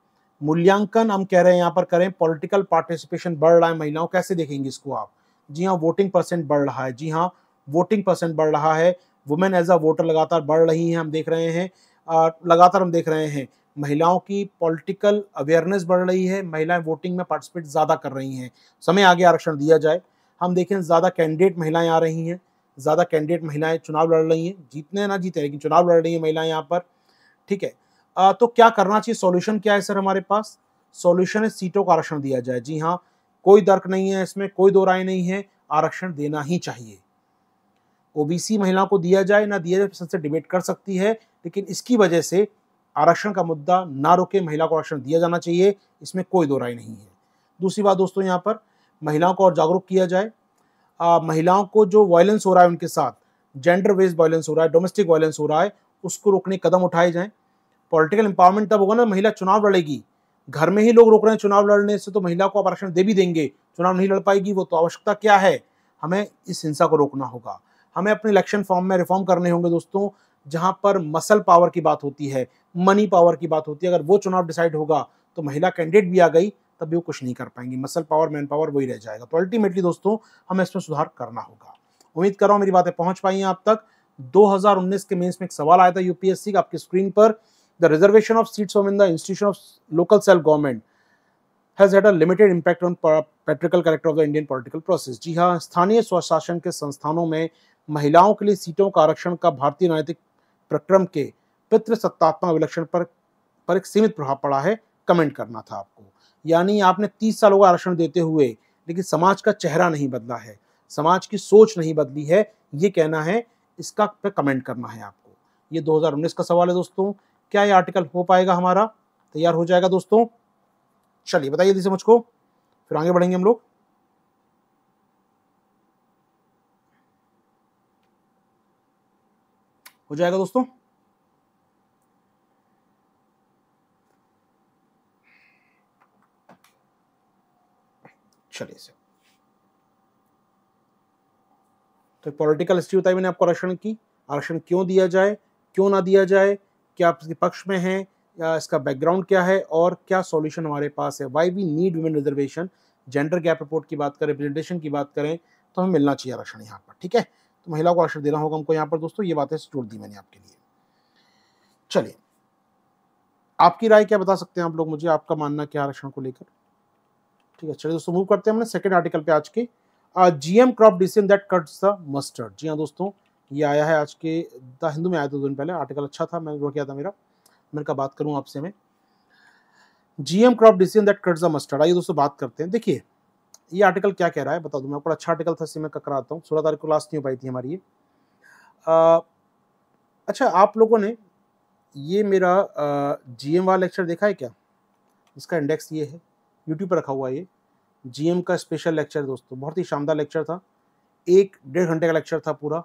मूल्यांकन हम कह रहे हैं यहाँ पर करें पॉलिटिकल पार्टिसिपेशन बढ़ रहा है महिलाओं कैसे देखेंगे इसको आप जी हाँ वोटिंग परसेंट बढ़ रहा है जी हाँ वोटिंग परसेंट बढ़ रहा है वुमेन एज अ वोटर लगातार बढ़ रही हैं हम देख रहे हैं लगातार हम देख रहे हैं महिलाओं की पॉलिटिकल अवेयरनेस बढ़ रही है महिलाएं वोटिंग में पार्टिसिपेट ज़्यादा कर रही हैं समय आगे आरक्षण दिया जाए हम देखें ज़्यादा कैंडिडेट महिलाएं आ रही हैं ज़्यादा कैंडिडेट महिलाएं चुनाव लड़ रही हैं जीतने ना जीते लेकिन चुनाव लड़ रही हैं महिलाएं यहाँ पर ठीक है आ, तो क्या करना चाहिए सोल्यूशन क्या है सर हमारे पास सोल्यूशन है सीटों का आरक्षण दिया जाए जी हाँ कोई दर्क नहीं है इसमें कोई दो राय नहीं है आरक्षण देना ही चाहिए ओबीसी महिलाओं को दिया जाए ना दिया जाए सबसे डिबेट कर सकती है लेकिन इसकी वजह से आरक्षण का मुद्दा ना रोके महिला को आरक्षण दिया जाना चाहिए इसमें कोई दो राय नहीं है दूसरी बात दोस्तों यहाँ पर महिलाओं को और जागरूक किया जाए आ, महिलाओं को जो वायलेंस हो रहा है उनके साथ जेंडर बेस्ड वायलेंस हो रहा है डोमेस्टिक वायलेंस हो रहा है उसको रोकने कदम उठाए जाएं पॉलिटिकल एम्पावरमेंट तब होगा ना महिला चुनाव लड़ेगी घर में ही लोग रोक रहे हैं चुनाव लड़ने से तो महिला को आप आरक्षण दे भी देंगे चुनाव नहीं लड़ पाएगी वो तो आवश्यकता क्या है हमें इस हिंसा को रोकना होगा हमें अपने इलेक्शन फॉर्म में रिफॉर्म करने होंगे दोस्तों जहां पर मसल पावर की बात होती है मनी पावर की बात होती है अगर वो चुनाव डिसाइड होगा तो महिला कैंडिडेट भी आ गई तब भी वो कुछ नहीं कर पाएंगी मसल पावर मैन पावर वही रह जाएगा तो अल्टीमेटली दोस्तों हमें इसमें सुधार करना होगा उम्मीद कर रहा हूँ मेरी बातें पहुंच पाई हैं आप तक 2019 के मेंस में एक सवाल आया था यूपीएससी का आपकी स्क्रीन पर the reservation of seats of in the institution of local self government has had a limited impact on patriarchal character of the Indian political process जी हाँ स्थानीय स्वशासन के संस्थानों में महिलाओं के लिए सीटों का आरक्षण का भारतीय राजनीतिक प्रक्रम के पितृसत्तात्मक विलक्षण पर पर एक सीमित प्रभाव पड़ा है कमेंट करना था आपको यानी आपने तीस सालों का आरक्षण देते हुए लेकिन समाज का चेहरा नहीं बदला है समाज की सोच नहीं बदली है ये कहना है इसका पे कमेंट करना है आपको ये 2019 का सवाल है दोस्तों क्या ये आर्टिकल हो पाएगा हमारा तैयार हो जाएगा दोस्तों चलिए बताइए मुझको फिर आगे बढ़ेंगे हम लोग हो जाएगा दोस्तों चलिए सर तो पॉलिटिकल हिस्ट्री बताई मैंने आपको आरक्षण की आरक्षण क्यों दिया जाए क्यों ना दिया जाए क्या आप इसके पक्ष में हैं या इसका बैकग्राउंड क्या है और क्या सॉल्यूशन हमारे पास है why we need women reservation gender gap report की बात करें प्रेजेंटेशन की बात करें तो हमें मिलना चाहिए आरक्षण यहाँ पर ठीक है तो महिला को आश्रय देना होगा हमको यहाँ पर दोस्तों ये बातें जोड़ दी मैंने आपके लिए चलिए आपकी राय क्या बता सकते हैं आप लोग मुझे आपका मानना क्या आरक्षण को लेकर ठीक है चलिए दोस्तों मूव करते हैं हमने सेकेंड आर्टिकल पे आज के GM crop decision that cuts the mustard जी हाँ दोस्तों ये आया है आज के द हिंदू में आया था दो दिन पहले आर्टिकल अच्छा था मैंने रो किया था मेरा मैंने का बात करूँ आपसे मैं GM crop decision that cuts the mustard आइए दोस्तों बात करते हैं देखिए ये आर्टिकल क्या कह रहा है बता दूँ मैं बड़ा अच्छा आर्टिकल था इसमें मैं ककराता हूँ सोलह तारीख को लास्ट नहीं हो पाई थी हमारी ये अच्छा आप लोगों ने ये मेरा जी एम वाला लेक्चर देखा है क्या इसका इंडेक्स ये है यूट्यूब पर रखा हुआ ये जी का स्पेशल लेक्चर दोस्तों बहुत ही शानदार लेक्चर था एक डेढ़ घंटे का लेक्चर था पूरा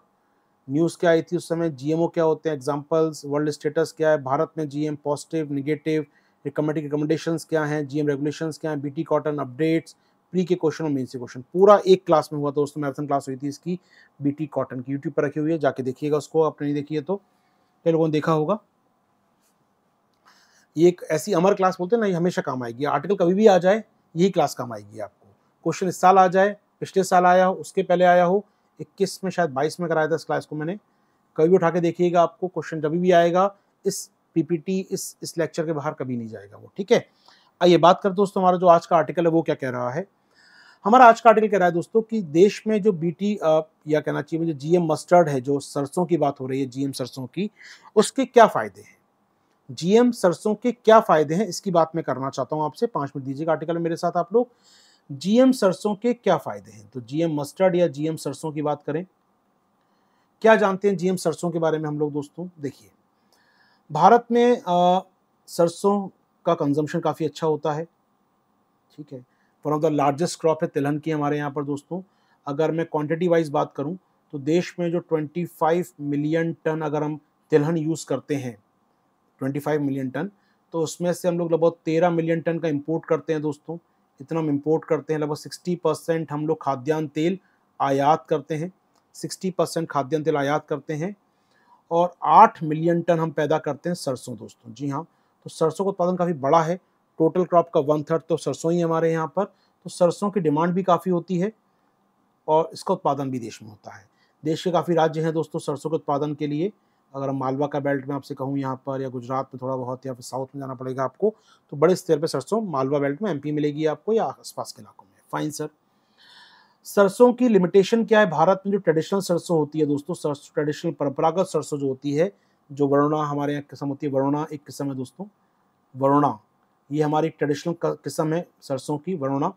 न्यूज़ क्या आई थी उस समय ओ क्या होते हैं एग्जाम्पल्स वर्ल्ड स्टेटस क्या है भारत में M positive negative recommendation recommendations क्या हैं एम रेगुलेशंस क्या हैं टी कॉटन अपडेट्स प्री के क्वेश्चन और मेन से क्वेश्चन पूरा एक क्लास में हुआ दोस्तों मैराथन क्लास हुई थी इसकी बीटी कॉटन की यूट्यूब पर रखी हुई है जाके देखिएगा उसको आपने नहीं देखी है तो कई लोगों ने देखा होगा ये एक ऐसी अमर क्लास बोलते हैं ना ये हमेशा काम आएगी आर्टिकल कभी भी आ जाए यही क्लास काम आएगी आपको क्वेश्चन इस साल आ जाए पिछले साल आया हो उसके पहले आया हो इक्कीस में शायद बाईस में कराया था इस क्लास को मैंने कभी भी उठा के देखिएगा आपको क्वेश्चन जब भी आएगा इस पीपीटी इस इस लेक्चर के बाहर कभी नहीं जाएगा वो ठीक है आइए बात करते दोस्तों हमारा जो आज का आर्टिकल है वो क्या कह रहा है हमारा आज का आर्टिकल कह रहा है दोस्तों कि देश में जो बीटी या कहना चाहिए जो जीएम मस्टर्ड है जो सरसों की बात हो रही है जीएम सरसों की उसके क्या फायदे हैं जीएम सरसों के क्या फायदे हैं इसकी बात मैं करना चाहता हूँ आपसे पांच मिनट दीजिएगा आर्टिकल मेरे साथ आप लोग जीएम सरसों के क्या फायदे हैं तो जीएम मस्टर्ड या जीएम सरसों की बात करें क्या जानते हैं जीएम सरसों के बारे में हम लोग दोस्तों देखिए भारत में आ, सरसों का कंजम्पशन काफ़ी अच्छा होता है ठीक है one of the largest crop है तिलहन की हमारे यहाँ पर दोस्तों अगर मैं क्वांटिटी वाइज बात करूँ तो देश में जो 25 मिलियन टन अगर हम तिलहन यूज़ करते हैं 25 मिलियन टन तो उसमें से हम लोग लगभग 13 मिलियन टन का इम्पोर्ट करते हैं दोस्तों इतना हम इम्पोर्ट करते हैं लगभग 60 परसेंट हम लोग खाद्यान्न तेल आयात करते हैं 60 परसेंट खाद्यान्न तेल आयात करते हैं और 8 मिलियन टन हम पैदा करते हैं सरसों दोस्तों जी हाँ तो सरसों का उत्पादन काफ़ी बड़ा है टोटल क्रॉप का वन थर्ड तो सरसों ही हमारे यहाँ पर तो सरसों की डिमांड भी काफ़ी होती है और इसका उत्पादन भी देश में होता है देश के काफ़ी राज्य हैं दोस्तों सरसों के उत्पादन के लिए अगर हम मालवा का बेल्ट में आपसे कहूँ यहाँ पर या गुजरात में थोड़ा बहुत या फिर साउथ में जाना पड़ेगा आपको तो बड़े स्तर पर सरसों मालवा बेल्ट में एम मिलेगी आपको या आसपास के इलाकों में फाइन सर सरसों की लिमिटेशन क्या है भारत में जो ट्रेडिशनल सरसों होती है दोस्तों सरसों ट्रेडिशनल परंपरागत सरसों जो होती है जो वरुणा हमारे यहाँ किस्म होती है वरुणा एक किस्म है दोस्तों वरुणा ये हमारी ट्रेडिशनल किस्म है सरसों की वरुणा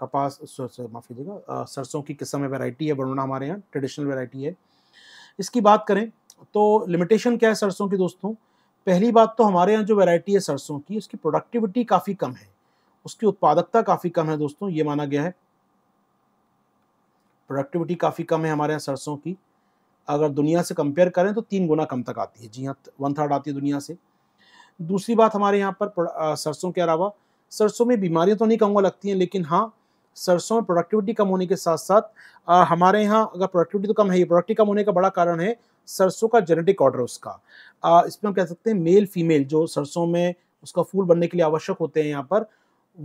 कपास माफ़ कीजिएगा सरसों की किस्म है वैरायटी है वरुणा हमारे यहाँ ट्रेडिशनल वैरायटी है इसकी बात करें तो लिमिटेशन क्या है सरसों की दोस्तों पहली बात तो हमारे यहाँ जो वैरायटी है सरसों की उसकी प्रोडक्टिविटी काफ़ी कम है उसकी उत्पादकता काफ़ी कम है दोस्तों ये माना गया है प्रोडक्टिविटी काफ़ी कम है हमारे यहाँ सरसों की अगर दुनिया से कंपेयर करें तो तीन गुना कम तक आती है जी हाँ वन थर्ड आती है दुनिया से दूसरी बात हमारे यहाँ पर सरसों के अलावा सरसों में बीमारियाँ तो नहीं कहूँगा लगती हैं लेकिन हाँ सरसों में प्रोडक्टिविटी कम होने के साथ साथ आ, हमारे यहाँ अगर प्रोडक्टिविटी तो कम है ये प्रोडक्टिव कम होने का बड़ा कारण है सरसों का जेनेटिक ऑर्डर उसका आ, इसमें हम कह सकते हैं मेल फीमेल जो सरसों में उसका फूल बनने के लिए आवश्यक होते हैं यहाँ पर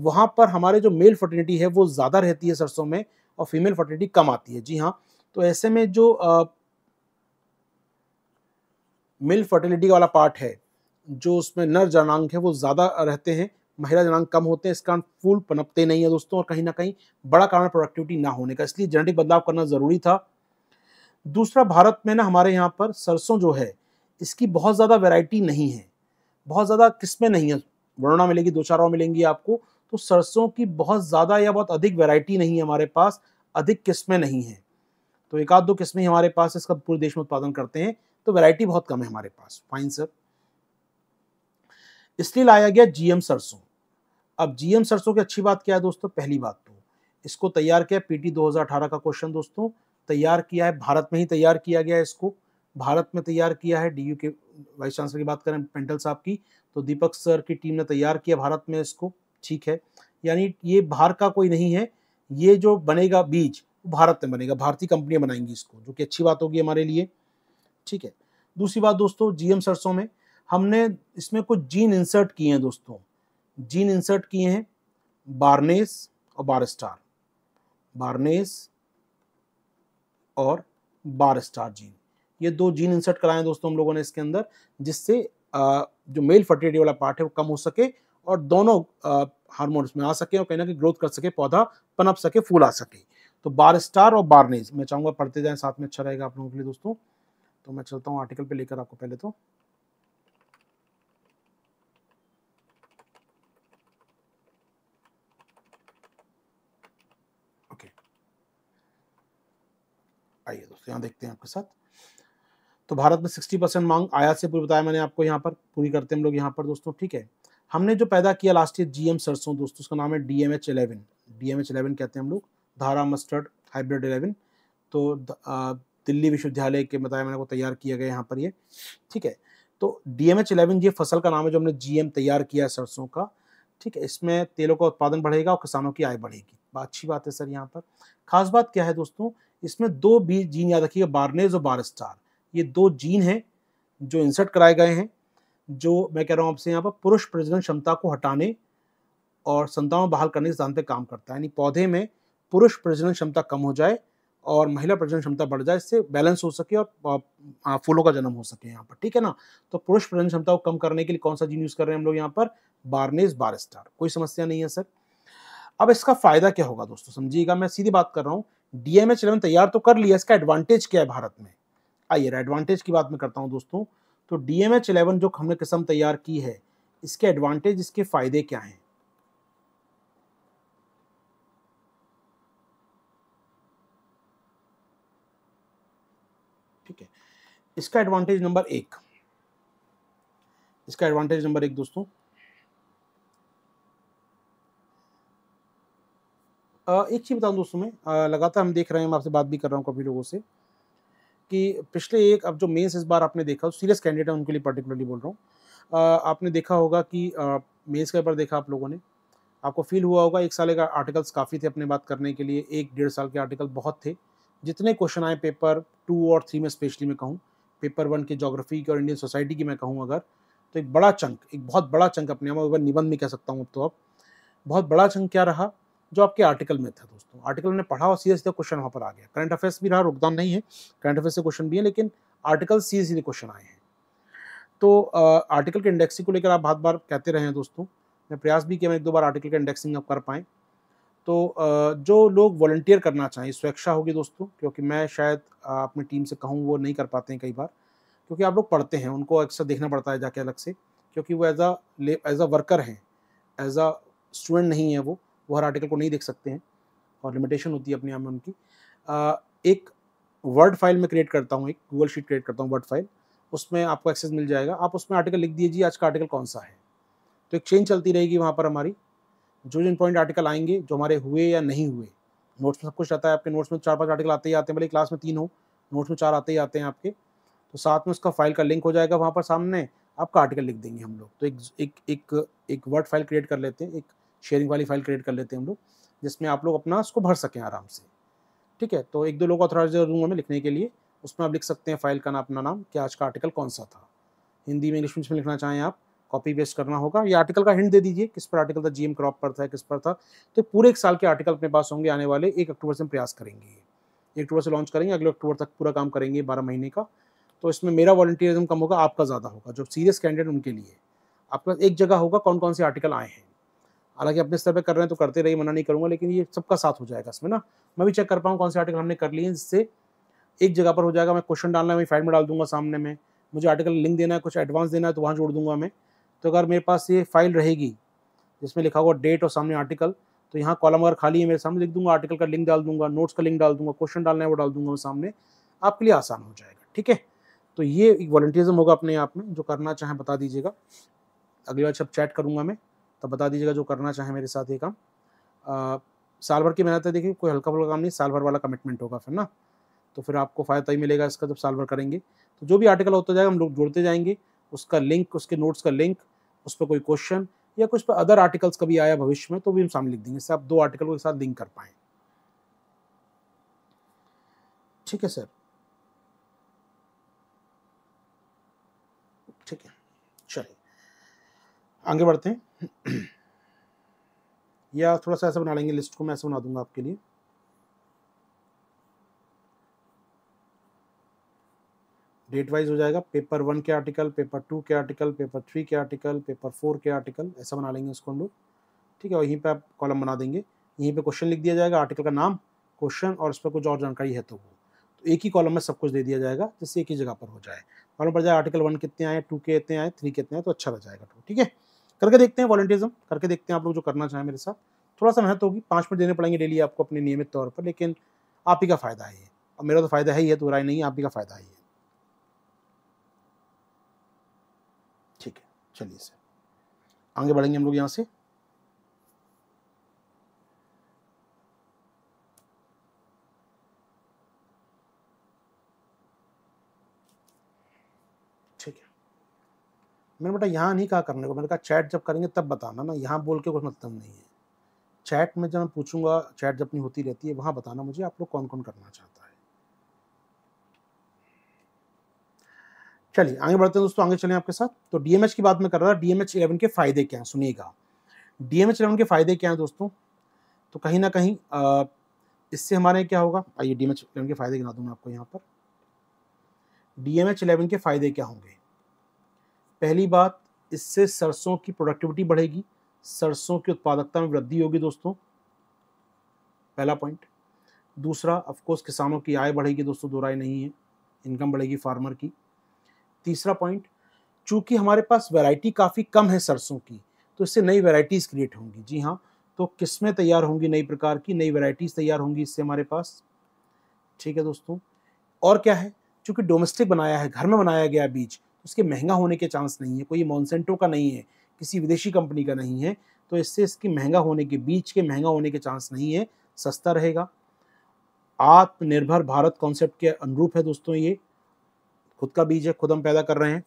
वहाँ पर हमारे जो मेल फर्टिलिटी है वो ज़्यादा रहती है सरसों में और फीमेल फर्टिलिटी कम आती है जी हाँ तो ऐसे में जो मेल फर्टिलिटी वाला पार्ट है जो उसमें नर जनांग है वो ज़्यादा रहते हैं महिला जनांग कम होते हैं इस कारण फूल पनपते नहीं है दोस्तों और कहीं ना कहीं बड़ा कारण प्रोडक्टिविटी ना होने का इसलिए जेनेटिक बदलाव करना ज़रूरी था दूसरा भारत में ना हमारे यहाँ पर सरसों जो है इसकी बहुत ज़्यादा वेराइटी नहीं है बहुत ज़्यादा किस्में नहीं है वर्णा मिलेगी दो चार और मिलेंगी आपको तो सरसों की बहुत ज़्यादा या बहुत अधिक वेराइटी नहीं है हमारे पास अधिक किस्में नहीं हैं तो एक आध दो किस्में हमारे पास इसका पूरे देश में उत्पादन करते हैं तो वैरायटी बहुत कम है हमारे पास फाइन सर इसलिए लाया गया जीएम सरसों अब जीएम सरसों की अच्छी बात क्या है दोस्तों पहली बात तो इसको तैयार किया पीटी 2018 का क्वेश्चन दोस्तों तैयार किया है भारत में ही तैयार किया गया है इसको भारत में तैयार किया है डीयू के वाइस चांसलर की बात करें पेंटल साहब की तो दीपक सर की टीम ने तैयार किया भारत में इसको ठीक है यानी ये बाहर का कोई नहीं है ये जो बनेगा बीज भारत में बनेगा भारतीय कंपनियां बनाएंगी इसको जो कि अच्छी बात होगी हमारे लिए ठीक है दूसरी बात दोस्तों जीएम सरसों में हमने इसमें कुछ जीन इंसर्ट किए हैं दोस्तों जीन इंसर्ट किए हैं बारनेस और बारस्टार बारनेस और बारस्टार जीन ये दो जीन इंसर्ट कराए दोस्तों हम लोगों ने इसके अंदर जिससे जो मेल फर्टिलिटी वाला पार्ट है वो कम हो सके और दोनों हार्मोन्स में आ सके और कहीं ना कहीं ग्रोथ कर सके पौधा पनप सके फूल आ सके तो बार स्टार और बारनेस मैं चाहूँगा पढ़ते जाए साथ में अच्छा रहेगा आप लोगों के लिए दोस्तों तो मैं चलता हूँ आर्टिकल पर लेकर आपको पहले तो तो यहाँ देखते हैं आपके साथ तो भारत में सिक्सटी परसेंट मांग आयात से पूरी बताया मैंने आपको यहाँ पर पूरी करते हैं हम लोग यहाँ पर दोस्तों ठीक है हमने जो पैदा किया लास्ट ईयर जीएम सरसों दोस्तों उसका नाम है D M H eleven D M H eleven कहते हैं हम लोग धारा मस्टर्ड हाइब्रिड इलेवन तो दिल्ली विश्वविद्यालय के बताया मैंने को तैयार किया गया यहाँ पर ये ठीक है तो डी एम एच एलेवन ये फसल का नाम है जो हमने जी तैयार किया है सरसों का ठीक है इसमें तेलों का उत्पादन बढ़ेगा और किसानों की आय बढ़ेगी अच्छी बात है सर यहाँ पर खास बात क्या है दोस्तों इसमें दो बीज जीन याद रखिएगा बारनेज और बार स्टार ये दो जीन हैं जो इंसर्ट कराए गए हैं जो मैं कह रहा हूँ आपसे यहाँ पर पुरुष प्रजनन क्षमता को हटाने और संतान बहाल करने के सिद्धांत पर काम करता है यानी पौधे में पुरुष प्रजनन क्षमता कम हो जाए और महिला प्रजनन क्षमता बढ़ जाए इससे बैलेंस हो सके और फूलों का जन्म हो सके यहाँ पर ठीक है ना तो पुरुष प्रजनन क्षमता को कम करने के लिए कौन सा जीन यूज़ कर रहे हैं हम लोग यहाँ पर बारनेस बार स्टार कोई समस्या नहीं है सर अब इसका फ़ायदा क्या होगा दोस्तों समझिएगा मैं सीधी बात कर रहा हूँ डीएमएच इलेवन तैयार तो कर लिया इसका एडवांटेज क्या है भारत में आइए एडवांटेज की बात मैं करता हूँ दोस्तों तो डीएमएच इलेवन जो हमने किस्म तैयार की है इसके एडवांटेज इसके फायदे क्या हैं ठीक है इसका एडवांटेज नंबर एक इसका एडवांटेज नंबर एक दोस्तों एक चीज़ बताऊँ दोस्तों में लगातार हम देख रहे हैं मैं आपसे बात भी कर रहा हूँ काफ़ी लोगों से कि पिछले एक अब जो मेंस इस बार आपने देखा सीरियस कैंडिडेट है उनके लिए पर्टिकुलरली बोल रहा हूँ आपने देखा होगा कि मेंस का पेपर देखा आप लोगों ने आपको फील हुआ होगा एक साल का आर्टिकल्स काफ़ी थे अपने बात करने के लिए एक डेढ़ साल के आर्टिकल बहुत थे जितने क्वेश्चन आए पेपर टू और थ्री में स्पेशली मैं कहूँ पेपर वन की जोग्राफी की और इंडियन सोसाइटी की मैं कहूँ अगर तो एक बड़ा चंक एक बहुत बड़ा चंक अपने निबंध में कह सकता हूँ अब तो अब बहुत बड़ा चंक क्या रहा जो आपके आर्टिकल में था दोस्तों आर्टिकल ने पढ़ा और सीधे सीधा क्वेश्चन वहाँ पर आ गया करंट अफेयर्स भी रहा रुकदान नहीं है करंट अफेयर्स से क्वेश्चन भी है लेकिन आर्टिकल सीधे सीधे क्वेश्चन आए हैं तो आर्टिकल के इंडेक्सिंग को लेकर आप बहुत बार कहते रहे हैं दोस्तों मैं प्रयास भी किया मैं एक दो बार आर्टिकल का इंडेक्सिंग आप कर पाएँ तो जो लोग वॉल्टियर करना चाहें स्वेच्छा होगी दोस्तों क्योंकि मैं शायद अपनी टीम से कहूँ वो नहीं कर पाते हैं कई बार क्योंकि आप लोग पढ़ते हैं उनको अक्सर देखना पड़ता है जाके अलग से क्योंकि वो as a as a worker हैं एज अ स्टूडेंट नहीं है वो वो हर आर्टिकल को नहीं देख सकते हैं और लिमिटेशन होती है अपने आप में उनकी एक वर्ड फाइल में क्रिएट करता हूँ एक गूगल शीट क्रिएट करता हूँ वर्ड फाइल उसमें आपको एक्सेस मिल जाएगा आप उसमें आर्टिकल लिख दीजिए आज का आर्टिकल कौन सा है तो एक चेंज चलती रहेगी वहाँ पर हमारी जो जो पॉइंट आर्टिकल आएंगे जो हमारे हुए या नहीं हुए नोट्स में सब कुछ रहता है आपके नोट्स में चार पाँच आर्टिकल आते ही आते हैं भले क्लास में तीन हो नोट्स में चार आते ही आते हैं आपके तो साथ में उसका फाइल का लिंक हो जाएगा वहाँ पर सामने आपका आर्टिकल लिख देंगे हम लोग तो एक एक एक, एक वर्ड फाइल क्रिएट कर लेते हैं एक शेयरिंग वाली फाइल क्रिएट कर लेते हैं हम लोग जिसमें आप लोग अपना उसको भर सकें आराम से ठीक है तो एक दो लोग ऑथराइजर रूम मैं लिखने के लिए उसमें आप लिख सकते हैं फाइल का नाम अपना नाम कि आज का आर्टिकल कौन सा था हिंदी में इंग्लिश में लिखना चाहें आप कॉपी पेस्ट करना होगा या आर्टिकल का हिंट दे दीजिए किस पर आर्टिकल था जीएम क्रॉप पर था किस पर था तो पूरे एक साल के आर्टिकल अपने पास होंगे आने वाले एक अक्टूबर से हम प्रयास करेंगे एक अक्टूबर से लॉन्च करेंगे अगले अक्टूबर तक पूरा काम करेंगे बारह महीने का तो इसमें मेरा वॉल्टियरिज्म कम होगा आपका ज़्यादा होगा जो सीरियस कैंडिडेट उनके लिए आपके पास एक जगह होगा कौन कौन से आर्टिकल आए हैं हालांकि अपने स्तर पर कर रहे हैं तो करते रहिए मना नहीं करूँगा लेकिन ये सबका साथ हो जाएगा इसमें ना मैं भी चेक कर पाऊँ कौन से आर्टिकल हमने कर लिए जिससे एक जगह पर हो जाएगा मैं क्वेश्चन डालना है वही फाइल में डाल दूंगा सामने में मुझे आर्टिकल लिंक देना है कुछ एडवांस देना है तो वहाँ जोड़ दूंगा मैं तो अगर मेरे पास ये फाइल रहेगी जिसमें लिखा हुआ डेट और सामने आर्टिकल तो यहाँ कॉलम अगर खाली है मेरे सामने लिख दूंगा आर्टिकल का लिंक डाल दूंगा नोट्स का लिंक डाल दूंगा क्वेश्चन डालना है वो डाल दूंगा मैं सामने आपके लिए आसान हो जाएगा ठीक है तो ये एक वॉल्टियरिज्म होगा अपने आप में जो करना चाहें बता दीजिएगा अगली बार जब चैट करूँगा मैं तो बता दीजिएगा जो करना चाहे मेरे साथ ये काम साल भर की मेहनत है देखिए कोई हल्का फुल्का काम नहीं साल भर वाला कमिटमेंट होगा फिर ना तो फिर आपको फ़ायदा ही मिलेगा इसका जब साल भर करेंगे तो जो भी आर्टिकल होता जाएगा हम लोग जोड़ते जाएंगे उसका लिंक उसके नोट्स का लिंक उस पर कोई क्वेश्चन या कुछ पर अदर आर्टिकल्स कभी आया भविष्य में तो भी हम सामने लिख देंगे इससे आप दो आर्टिकल को साथ लिंक कर पाए ठीक है सर ठीक है चलिए आगे बढ़ते हैं या थोड़ा सा ऐसा बना लेंगे लिस्ट को मैं ऐसा बना दूंगा आपके लिए डेट वाइज हो जाएगा पेपर वन के आर्टिकल पेपर टू के आर्टिकल पेपर थ्री के आर्टिकल पेपर फोर के आर्टिकल ऐसा बना लेंगे उसको हम लोग ठीक है और यहीं पे आप कॉलम बना देंगे यहीं पे क्वेश्चन लिख दिया जाएगा आर्टिकल का नाम क्वेश्चन और उस पर कुछ और जानकारी है तो वो तो एक ही कॉलम में सब कुछ दे दिया जाएगा जिससे एक ही जगह पर हो जाए मालूम पड़ जाए आर्टिकल वन कितने आए टू के इतने आए थ्री कितने आए तो अच्छा रह जाएगा तो। ठीक है करके देखते हैं वॉलेंटियरिज्म करके देखते हैं आप लोग जो करना चाहें मेरे साथ थोड़ा सा मेहनत होगी पाँच मिनट देने पड़ेंगे डेली आपको अपने नियमित तौर पर लेकिन आप ही का फ़ायदा है ये और मेरा तो फ़ायदा है ही है तो राय नहीं आप ही का फ़ायदा है ठीक है चलिए सर आगे बढ़ेंगे हम लोग यहाँ से मैंने बेटा यहाँ नहीं कहा करने को मैंने कहा चैट जब करेंगे तब बताना ना यहाँ बोल के कुछ मतलब नहीं है चैट में जब मैं पूछूंगा चैट जब अपनी होती रहती है वहाँ बताना मुझे आप लोग कौन कौन करना चाहता है चलिए आगे बढ़ते हैं दोस्तों आगे चलें आपके साथ तो डीएमएच की बात मैं कर रहा था डीएमएच इलेवन के फायदे क्या हैं सुनिएगा डीएमएच इलेवन के फायदे क्या हैं दोस्तों तो कहीं ना कहीं इससे हमारे क्या होगा आइए डीएमएच इलेवन के फायदे गिना दूंगा आपको यहाँ पर डीएमएच इलेवन के फायदे क्या होंगे पहली बात इससे सरसों की प्रोडक्टिविटी बढ़ेगी सरसों की उत्पादकता में वृद्धि होगी दोस्तों पहला पॉइंट दूसरा कोर्स किसानों की आय बढ़ेगी दोस्तों दो राय नहीं है इनकम बढ़ेगी फार्मर की तीसरा पॉइंट चूंकि हमारे पास वैरायटी काफ़ी कम है सरसों की तो इससे नई वैरायटीज़ क्रिएट होंगी जी हाँ तो किस्में तैयार होंगी नई प्रकार की नई वैरायटीज़ तैयार होंगी इससे हमारे पास ठीक है दोस्तों और क्या है चूँकि डोमेस्टिक बनाया है घर में बनाया गया बीज उसके महंगा होने के चांस नहीं है कोई मॉन्सेंटो का नहीं है किसी विदेशी कंपनी का नहीं है तो इससे इसके महंगा होने के बीज के महंगा होने के चांस नहीं है सस्ता रहेगा आत्मनिर्भर भारत कॉन्सेप्ट के अनुरूप है दोस्तों ये खुद का बीज है खुद हम पैदा कर रहे हैं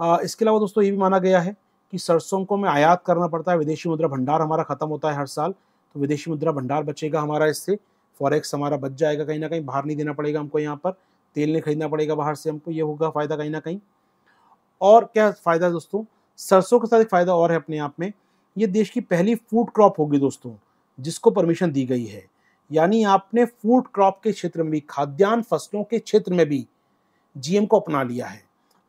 आ, इसके अलावा दोस्तों ये भी माना गया है कि सरसों को हमें आयात करना पड़ता है विदेशी मुद्रा भंडार हमारा ख़त्म होता है हर साल तो विदेशी मुद्रा भंडार बचेगा हमारा इससे फॉरेक्स हमारा बच जाएगा कहीं ना कहीं बाहर नहीं देना पड़ेगा हमको यहाँ पर तेल नहीं खरीदना पड़ेगा बाहर से हमको ये होगा फ़ायदा कहीं ना कहीं और क्या फ़ायदा है दोस्तों सरसों के साथ एक फ़ायदा और है अपने आप में ये देश की पहली फूड क्रॉप होगी दोस्तों जिसको परमिशन दी गई है यानी आपने फूड क्रॉप के क्षेत्र में भी खाद्यान्न फसलों के क्षेत्र में भी जीएम को अपना लिया है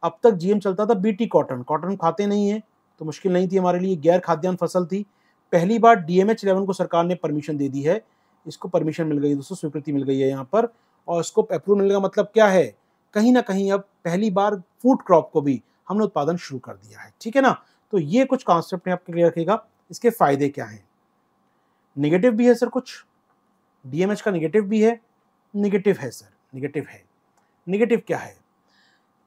अब तक जीएम चलता था बीटी कॉटन कॉटन खाते नहीं है तो मुश्किल नहीं थी हमारे लिए गैर खाद्यान्न फसल थी पहली बार डीएमएच इलेवन को सरकार ने परमिशन दे दी है इसको परमिशन मिल गई दोस्तों स्वीकृति मिल गई है यहाँ पर और इसको अप्रूव मिलने का मतलब क्या है कहीं ना कहीं अब पहली बार फूड क्रॉप को भी हमने उत्पादन शुरू कर दिया है ठीक है ना तो ये कुछ कॉन्सेप्ट आपके लिए रखेगा इसके फायदे क्या हैं निगेटिव भी है सर कुछ डीएमएच का निगेटिव भी है निगेटिव है सर निगेटिव है निगेटिव क्या है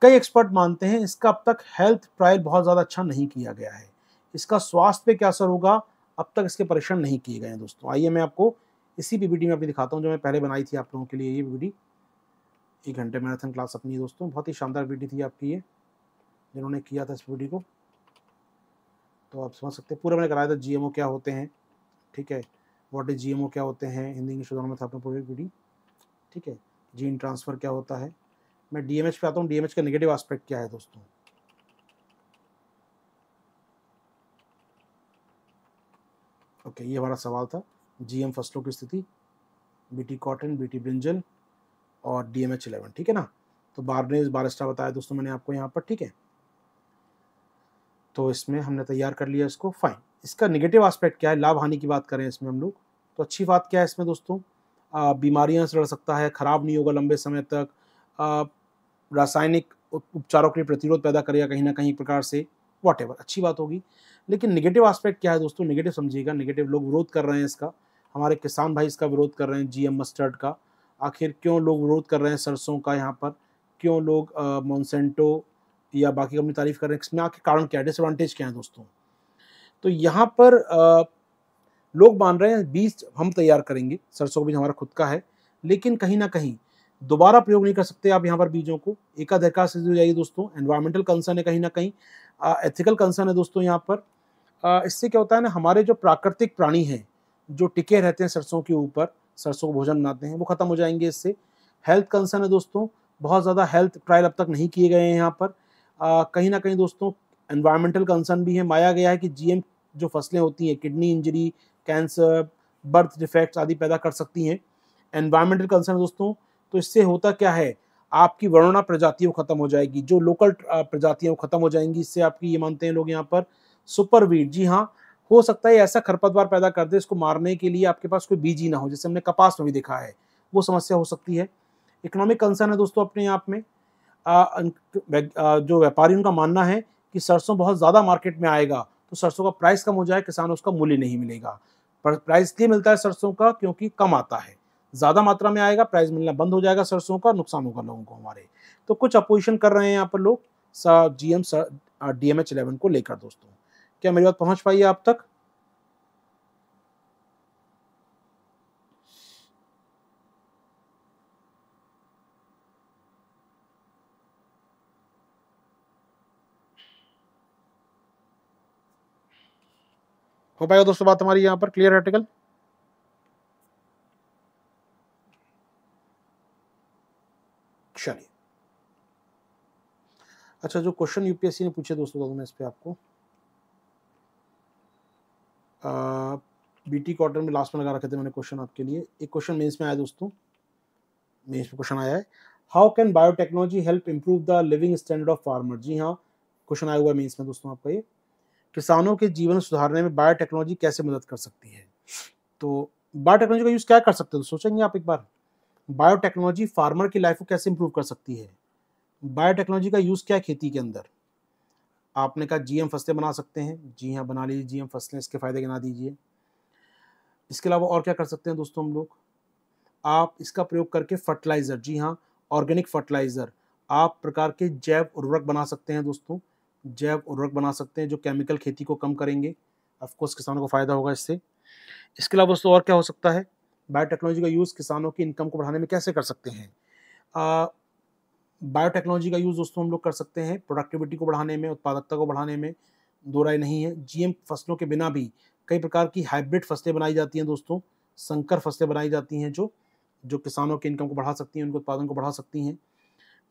कई एक्सपर्ट मानते हैं इसका अब तक हेल्थ ट्रायल बहुत ज़्यादा अच्छा नहीं किया गया है इसका स्वास्थ्य पे क्या असर होगा अब तक इसके परीक्षण नहीं किए गए हैं दोस्तों आइए मैं आपको इसी पीपीटी में अपनी दिखाता हूँ जो मैं पहले बनाई थी आप लोगों के लिए ये पीपीटी एक घंटे मैराथन क्लास अपनी दोस्तों बहुत ही शानदार पीपीटी थी आपकी ये जिन्होंने किया था इस वीडियो को तो आप समझ सकते हैं पूरा मैंने कराया था जीएमओ क्या होते हैं ठीक है वॉट इज जीएमओ क्या होते हैं हिंदी इंग्लिश दोनों में था अपना पूरी वीडियो ठीक है जीन ट्रांसफ़र क्या होता है मैं डीएमएच पे आता हूँ डीएमएच का नेगेटिव आस्पेक्ट क्या है दोस्तों ओके ये हमारा सवाल था जीएम फसलों की स्थिति बीटी कॉटन बीटी ब्रिंजल और डीएमएच इलेवन ठीक है ना तो बारने स्टार बताया दोस्तों मैंने आपको यहाँ पर ठीक है तो इसमें हमने तैयार कर लिया इसको फाइन इसका निगेटिव एस्पेक्ट क्या है लाभ हानि की बात करें इसमें हम लोग तो अच्छी बात क्या है इसमें दोस्तों बीमारियां से लड़ सकता है ख़राब नहीं होगा लंबे समय तक रासायनिक उपचारों के लिए प्रतिरोध पैदा करेगा कहीं ना कहीं प्रकार से वॉट अच्छी बात होगी लेकिन निगेटिव आस्पेक्ट क्या है दोस्तों निगेटिव समझिएगा निगेटिव लोग विरोध कर रहे हैं इसका हमारे किसान भाई इसका विरोध कर रहे हैं जी मस्टर्ड का आखिर क्यों लोग विरोध कर रहे हैं सरसों का यहाँ पर क्यों लोग मोनसेंटो या बाकी अपनी तारीफ कर रहे हैं इसमें आके कारण क्या है डिसएडवांटेज क्या है दोस्तों तो यहाँ पर आ, लोग मान रहे हैं बीज हम तैयार करेंगे सरसों का बीज हमारा खुद का है लेकिन कहीं ना कहीं दोबारा प्रयोग नहीं कर सकते आप यहाँ पर बीजों को एकाधिकार से जुड़ जाइए दोस्तों एनवायरमेंटल कंसर्न है कहीं ना कहीं एथिकल कंसर्न है दोस्तों यहाँ पर इससे क्या होता है ना हमारे जो प्राकृतिक प्राणी हैं जो टिके रहते हैं सरसों के ऊपर सरसों को भोजन बनाते हैं वो ख़त्म हो जाएंगे इससे हेल्थ कंसर्न है दोस्तों बहुत ज़्यादा हेल्थ ट्रायल अब तक नहीं किए गए हैं यहाँ पर कहीं ना कहीं दोस्तों एनवायरमेंटल कंसर्न भी है माया गया है कि जीएम जो फसलें होती हैं kidney injury cancer birth defects आदि पैदा कर सकती हैं एनवायरमेंटल कंसर्न दोस्तों तो इससे होता क्या है आपकी वरुणा प्रजातियों खत्म हो जाएगी जो लोकल प्रजातियां खत्म हो जाएंगी इससे आपकी ये मानते हैं लोग यहाँ पर सुपर वीट जी हाँ हो सकता है ऐसा खरपतवार पैदा कर दे इसको मारने के लिए आपके पास कोई बीज ही ना हो जैसे हमने कपास में भी देखा है वो समस्या हो सकती है इकोनॉमिक कंसर्न है दोस्तों अपने आप में जो व्यापारी उनका मानना है कि सरसों बहुत ज़्यादा मार्केट में आएगा तो सरसों का प्राइस कम हो जाए किसान उसका मूल्य नहीं मिलेगा प्राइस इसलिए मिलता है सरसों का क्योंकि कम आता है ज़्यादा मात्रा में आएगा प्राइस मिलना बंद हो जाएगा सरसों का नुकसान होगा लोगों को हमारे तो कुछ अपोजिशन कर रहे हैं यहाँ पर लोग G M D M H eleven को लेकर दोस्तों क्या मेरी बात पहुँच पाई है आप तक हो पाएगा दोस्तों बात हमारी यहाँ पर क्लियर आर्टिकल चलिए अच्छा जो क्वेश्चन यूपीएससी ने पूछे दोस्तों मैं इस पे आपको बीटी क्वार्टर में लास्ट में लगा रखे थे मैंने क्वेश्चन आपके लिए एक क्वेश्चन मेंस में आया दोस्तों मेंस में क्वेश्चन आया है how can biotechnology help improve the living standard of farmer जी हाँ क्वेश्चन आया हुआ है मेंस में दोस्तों आपका ये किसानों के जीवन सुधारने में बायोटेक्नोलॉजी कैसे मदद कर सकती है तो बायोटेक्नोलॉजी का यूज़ क्या कर सकते हो तो सोचेंगे आप एक बार बायोटेक्नोलॉजी फार्मर की लाइफ को कैसे इंप्रूव कर सकती है बायोटेक्नोलॉजी का यूज़ क्या है खेती के अंदर आपने कहा जीएम फसलें बना सकते हैं जी हाँ बना लीजिए जीएम फसलें इसके फ़ायदे गिना दीजिए इसके अलावा और क्या कर सकते हैं दोस्तों हम लोग आप इसका प्रयोग करके फर्टिलाइज़र जी हाँ ऑर्गेनिक फर्टिलाइज़र आप प्रकार के जैव उर्वरक बना सकते हैं दोस्तों जैव उर्वरक बना सकते हैं जो केमिकल खेती को कम करेंगे ऑफकोर्स किसानों को फ़ायदा होगा इससे इसके अलावा दोस्तों और क्या हो सकता है बायोटेक्नोलॉजी का यूज़ किसानों की इनकम को बढ़ाने में कैसे कर सकते हैं बायोटेक्नोलॉजी का यूज़ दोस्तों हम लोग कर सकते हैं प्रोडक्टिविटी को बढ़ाने में उत्पादकता को बढ़ाने में दो राय नहीं है जी फसलों के बिना भी कई प्रकार की हाइब्रिड फसलें बनाई जाती हैं दोस्तों संकर फसलें बनाई जाती हैं जो जो किसानों की इनकम को बढ़ा सकती हैं उनके उत्पादन को बढ़ा सकती हैं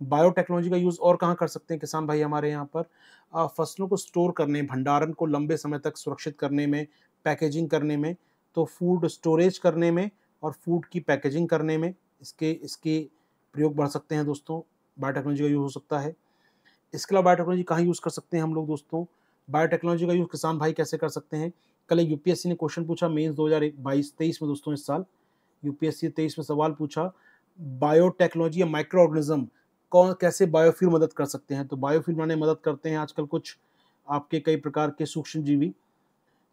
बायोटेक्नोलॉजी का यूज़ और कहाँ कर सकते हैं किसान भाई हमारे यहाँ पर फसलों को स्टोर करने भंडारण को लंबे समय तक सुरक्षित करने में पैकेजिंग करने में तो फूड स्टोरेज करने में और फूड की पैकेजिंग करने में इसके इसके प्रयोग बढ़ सकते हैं दोस्तों बायोटेक्नोलॉजी का यूज़ हो सकता है इसके अलावा बायोटेक्नोलॉजी कहाँ यूज़ कर सकते हैं हम लोग दोस्तों बायोटेक्नोलॉजी का यूज़ किसान भाई कैसे कर सकते हैं कल यूपीएससी ने क्वेश्चन पूछा मेंस बाईस तेईस में दोस्तों इस साल यूपीएससी तेईस में सवाल पूछा बायोटेक्नोलॉजी या माइक्रो ऑर्गेनिज्म कौन कैसे बायोफ्यूल मदद कर सकते हैं तो बायोफ्यूल बनाने में मदद करते हैं आजकल कुछ आपके कई प्रकार के सूक्ष्म जीवी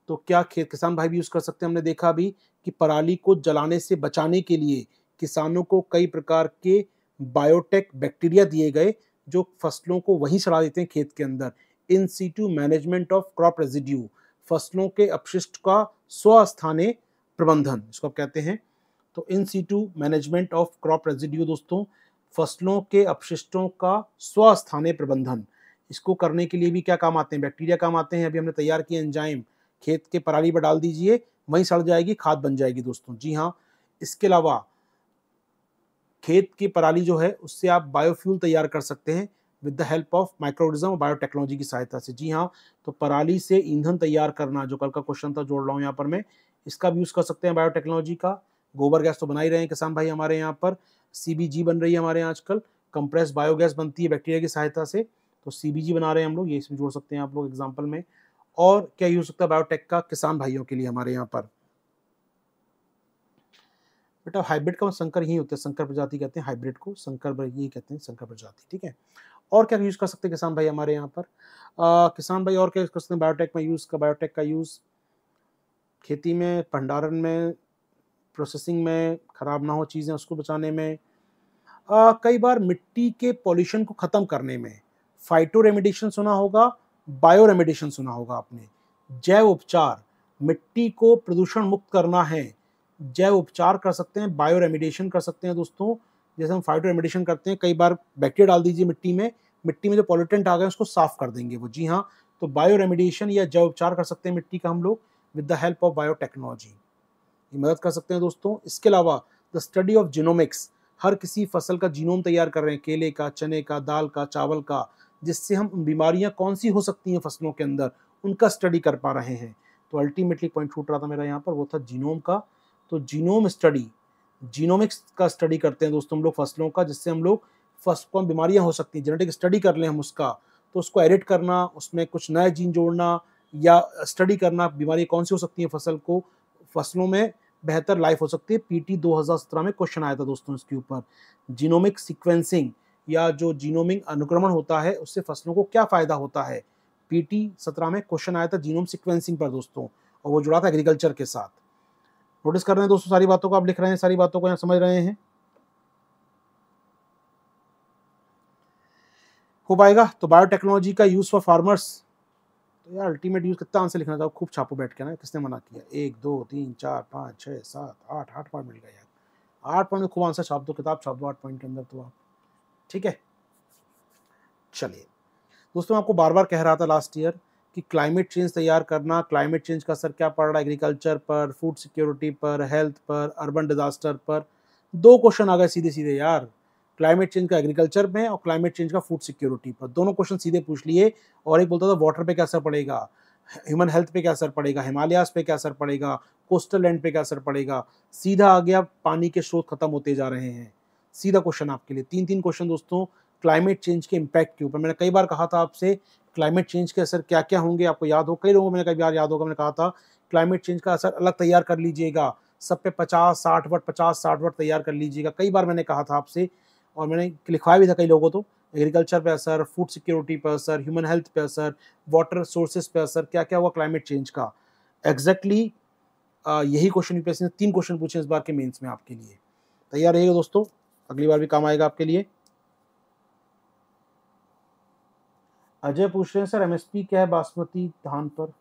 तो क्या खेत किसान भाई भी यूज़ कर सकते हैं हमने देखा भी कि पराली को जलाने से बचाने के लिए किसानों को कई प्रकार के बायोटेक बैक्टीरिया दिए गए जो फसलों को वहीं सड़ा देते हैं खेत के अंदर in situ management of crop residue फसलों के अपशिष्ट का स्वस्थाने प्रबंधन इसको आप कहते हैं तो in situ management of crop residue दोस्तों फसलों के अपशिष्टों का स्वस्थानीय प्रबंधन इसको करने के लिए भी क्या काम आते हैं बैक्टीरिया काम आते हैं अभी हमने तैयार किए एंजाइम खेत के पराली पर डाल दीजिए वहीं सड़ जाएगी खाद बन जाएगी दोस्तों जी हाँ इसके अलावा खेत की पराली जो है उससे आप बायोफ्यूल तैयार कर सकते हैं with the help of microorganism और बायोटेक्नोलॉजी की सहायता से जी हाँ तो पराली से ईंधन तैयार करना जो कल का क्वेश्चन था जोड़ रहा हूँ यहाँ पर मैं इसका भी यूज़ कर सकते हैं बायोटेक्नोलॉजी का गोबर गैस तो बना ही रहे हैं किसान भाई हमारे यहाँ पर सीबीजी बन रही है हमारे यहाँ आजकल कंप्रेस बायोगैस बनती है बैक्टीरिया की सहायता से तो सीबीजी बना रहे हैं हम लोग ये इसमें जोड़ सकते हैं आप लोग एग्जाम्पल में और क्या यूज सकता है बायोटेक का किसान भाइयों के लिए हमारे यहाँ पर बेटा हाइब्रिड का संकर ही होता है संकर प्रजाति कहते हैं हाइब्रिड को संकर यही कहते हैं संकर प्रजाति ठीक है और क्या यूज़ कर सकते हैं किसान भाई हमारे यहाँ पर आ, किसान भाई और क्या यूज़ कर सकते हैं बायोटेक में यूज़ का बायोटेक का यूज़ खेती में भंडारण में प्रोसेसिंग में ख़राब ना हो चीज़ें उसको बचाने में आ, कई बार मिट्टी के पॉल्यूशन को ख़त्म करने में फाइटो रेमिडेशन सुना होगा बायो रेमिडेशन सुना होगा आपने जैव उपचार मिट्टी को प्रदूषण मुक्त करना है जैव उपचार कर सकते हैं बायो रेमिडेशन कर सकते हैं दोस्तों जैसे हम फाइटो रेमिडेशन करते हैं कई बार बैक्टीरिया डाल दीजिए मिट्टी में मिट्टी में जो पॉल्यूटेंट आ गए उसको साफ कर देंगे वो जी हाँ तो बायो रेमिडेशन या जैव उपचार कर सकते हैं मिट्टी का हम लोग with the help of biotechnology की मदद कर सकते हैं दोस्तों इसके अलावा द स्टडी ऑफ जीनोमिक्स हर किसी फसल का जीनोम तैयार कर रहे हैं केले का चने का दाल का चावल का जिससे हम बीमारियां कौन सी हो सकती हैं फसलों के अंदर उनका स्टडी कर पा रहे हैं तो अल्टीमेटली पॉइंट छूट रहा था मेरा यहाँ पर वो था जीनोम का तो जीनोम स्टडी जीनोमिक्स का स्टडी करते हैं दोस्तों हम लोग फसलों का जिससे हम लोग फस कौन बीमारियाँ हो सकती हैं जेनेटिक स्टडी कर लें हम उसका तो उसको एडिट करना उसमें कुछ नए जीन जोड़ना या स्टडी करना बीमारी कौन सी हो सकती है फसल को फसलों में बेहतर लाइफ हो सकती है पीटी 2017 में क्वेश्चन आया था दोस्तों इसके ऊपर जीनोमिक सीक्वेंसिंग या जो जीनोमिक अनुक्रमण होता है उससे फसलों को क्या फ़ायदा होता है पीटी 17 में क्वेश्चन आया था जीनोम सिक्वेंसिंग पर दोस्तों और वो जुड़ा था एग्रीकल्चर के साथ नोटिस कर रहे हैं दोस्तों सारी बातों को आप लिख रहे हैं सारी बातों को यहाँ समझ रहे हैं हो पाएगा तो बायोटेक्नोलॉजी का यूज़ फॉर फार्मर्स तो यार अल्टीमेट यूज़ कितना आंसर लिखना था खूब छापो बैठ के ना किसने मना किया एक दो तीन चार पाँच छः सात आठ आठ पॉइंट मिल गए यार आठ पॉइंट में खूब आंसर छाप दो किताब छाप दो आठ पॉइंट के अंदर तो आप ठीक है चलिए दोस्तों मैं आपको बार बार कह रहा था लास्ट ईयर कि क्लाइमेट चेंज तैयार करना क्लाइमेट चेंज का असर क्या पड़ रहा है एग्रीकल्चर पर फूड सिक्योरिटी पर हेल्थ पर अर्बन डिज़ास्टर पर दो क्वेश्चन आ गए सीधे सीधे यार क्लाइमेट चेंज का एग्रीकल्चर में और क्लाइमेट चेंज का फूड सिक्योरिटी पर दोनों क्वेश्चन सीधे पूछ लिए और एक बोलता था वाटर पे क्या असर पड़ेगा ह्यूमन हेल्थ पे क्या असर पड़ेगा हिमालयास पे क्या असर पड़ेगा कोस्टल लैंड पे क्या असर पड़ेगा सीधा आ गया पानी के स्रोत खत्म होते जा रहे हैं सीधा क्वेश्चन आपके लिए तीन तीन क्वेश्चन दोस्तों क्लाइमेट चेंज के इम्पैक्ट के ऊपर मैंने कई बार कहा था आपसे क्लाइमेट चेंज के असर क्या क्या होंगे आपको याद हो कई लोगों को मैंने कई बार याद होगा मैंने कहा था क्लाइमेट चेंज का असर अलग तैयार कर लीजिएगा सब पे पचास साठ वर्ड पचास साठ वर्ड तैयार कर लीजिएगा कई बार मैंने कहा था आपसे और मैंने लिखवाया भी था कई लोगों तो एग्रीकल्चर पे असर फूड सिक्योरिटी पर असर ह्यूमन हेल्थ पे असर वाटर सोर्सेज पे असर क्या क्या हुआ क्लाइमेट चेंज का एग्जैक्टली exactly, यही क्वेश्चन यूपीएससी ने तीन क्वेश्चन पूछे इस बार के मेंस में आपके लिए तैयार रहिएगा दोस्तों अगली बार भी काम आएगा आपके लिए अजय पूछ रहे हैं सर एमएसपी क्या है बासमती धान पर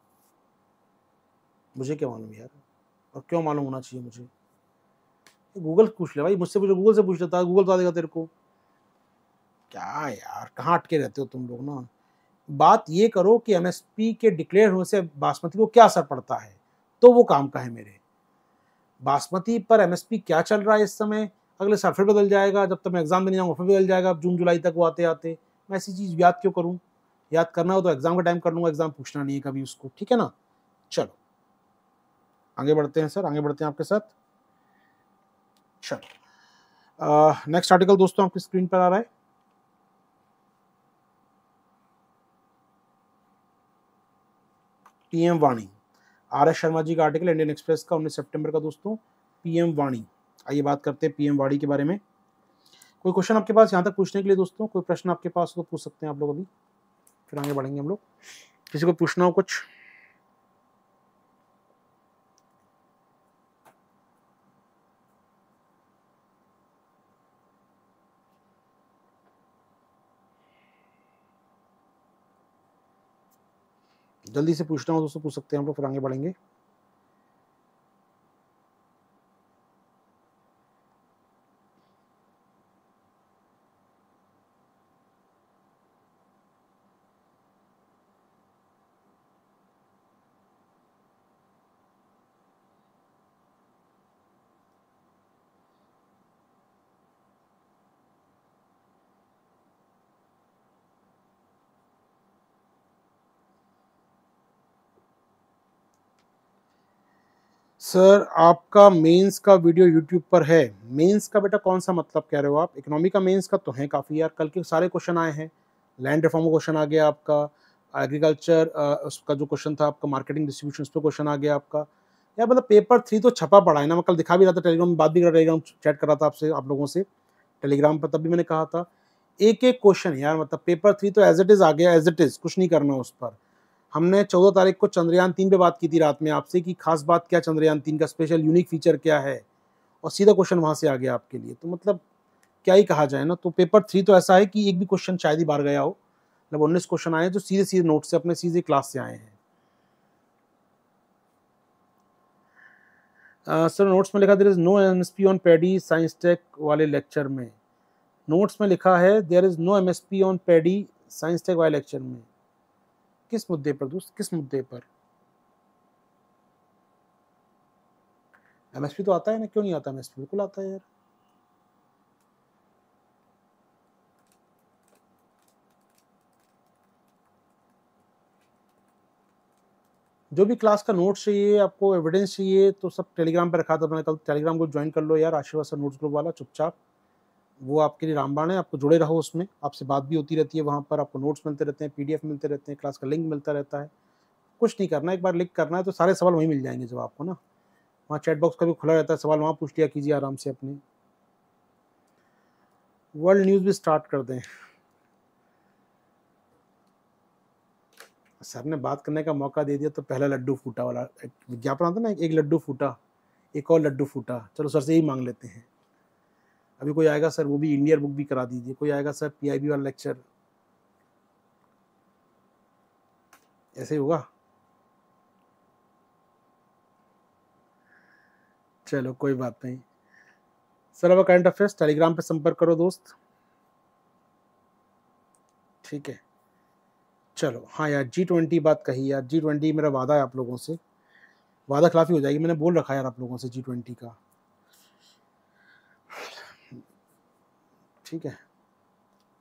मुझे क्या मालूम यार और क्यों मालूम होना चाहिए मुझे गूगल पूछ ले भाई मुझसे पूछो गूगल से पूछ लेता है गूगल बता देगा तेरे को क्या यार कहाँ अटके रहते हो तुम लोग ना बात ये करो कि एम के डिक्लेयर होने से बासमती को क्या असर पड़ता है तो वो काम का है मेरे बासमती पर एमएसपी क्या चल रहा है इस समय अगले साल फिर बदल जाएगा जब तक मैं एग्ज़ाम देने जाऊँगा फिर बदल जाएगा जून जुलाई तक वो आते आते मैं ऐसी चीज़ याद क्यों करूँ याद करना हो तो एग्ज़ाम का टाइम कर लूँगा एग्ज़ाम पूछना नहीं है कभी उसको ठीक है ना चलो आगे बढ़ते हैं सर आगे बढ़ते हैं आपके साथ चलो नेक्स्ट आर्टिकल दोस्तों आपकी स्क्रीन पर आ रहा है पीएम वाणी आर एस शर्मा जी का आर्टिकल इंडियन एक्सप्रेस का उन्नीस सितंबर का दोस्तों पीएम वाणी आइए बात करते हैं पीएम वाणी के बारे में कोई क्वेश्चन आपके पास यहाँ तक पूछने के लिए दोस्तों कोई प्रश्न आपके पास हो तो पूछ सकते हैं आप लोग अभी फिर आगे बढ़ेंगे हम लोग किसी को पूछना हो कुछ जल्दी से पूछना हो तो पूछ सकते हैं हम लोग फिर आगे बढ़ेंगे सर आपका मेंस का वीडियो यूट्यूब पर है मेंस का बेटा कौन सा मतलब कह रहे हो आप इकोनॉमी का मेंस का तो है काफ़ी यार कल के सारे क्वेश्चन आए हैं लैंड रिफॉर्म का क्वेश्चन आ गया आपका एग्रीकल्चर उसका जो क्वेश्चन था आपका मार्केटिंग डिस्ट्रीब्यूशन उस पर क्वेश्चन आ गया आपका यार मतलब पेपर थ्री तो छपा पड़ा है ना मैं कल दिखा भी रहा था टेलीग्राम में बात भी कर रहा टेलीग्राम चैट कर रहा था आपसे आप लोगों से टेलीग्राम पर तब भी मैंने कहा था एक एक क्वेश्चन यार मतलब पेपर थ्री तो एज इट इज़ आ गया एज इट इज़ कुछ नहीं करना उस पर हमने 14 तारीख को चंद्रयान तीन पे बात की थी रात में आपसे कि खास बात क्या चंद्रयान तीन का स्पेशल यूनिक फीचर क्या है और सीधा क्वेश्चन वहाँ से आ गया आपके लिए तो मतलब क्या ही कहा जाए ना तो पेपर थ्री तो ऐसा है कि एक भी क्वेश्चन शायद ही बार गया हो मतलब उन्नीस क्वेश्चन आए जो सीधे सीधे नोट से अपने सीधे क्लास से आए हैं सर नोट्स में लिखा there is no M S P on paddy science tech वाले लेक्चर में नोट्स में लिखा है there is no M S P on paddy science tech वाले लेक्चर में किस मुद्दे पर दोस्त किस मुद्दे पर एमएसपी तो आता है ना क्यों नहीं आता एमएसपी बिल्कुल आता है यार जो भी क्लास का नोट्स चाहिए आपको एविडेंस चाहिए तो सब टेलीग्राम पर रखा था मैंने कल टेलीग्राम को ज्वाइन कर लो यार आशीर्वाद सर नोट्स ग्रुप वाला चुपचाप वो आपके लिए रामबाण है आपको जुड़े रहो उसमें आपसे बात भी होती रहती है वहाँ पर आपको नोट्स मिलते रहते हैं पीडीएफ मिलते रहते हैं क्लास का लिंक मिलता रहता है कुछ नहीं करना एक बार लिख करना है तो सारे सवाल वहीं मिल जाएंगे जब आपको ना वहाँ चैट बॉक्स का भी खुला रहता है सवाल वहाँ पूछ लिया कीजिए आराम से अपने वर्ल्ड न्यूज़ भी स्टार्ट कर दें सर ने बात करने का मौका दे दिया तो पहला लड्डू फूटा वाला विज्ञापन आता ना एक लड्डू फूटा एक और लड्डू फूटा चलो सर से यही मांग लेते हैं अभी कोई आएगा सर वो भी इंडियर बुक भी करा दीजिए कोई आएगा सर पीआईबी वाला लेक्चर ऐसे ही होगा चलो कोई बात नहीं सर अब करंट अफेयर्स टेलीग्राम पे संपर्क करो दोस्त ठीक है चलो हाँ यार जी ट्वेंटी बात कही यार जी ट्वेंटी मेरा वादा है आप लोगों से वादा खिलाफी हो जाएगी मैंने बोल रखा है यार आप लोगों से जी ट्वेंटी का ठीक है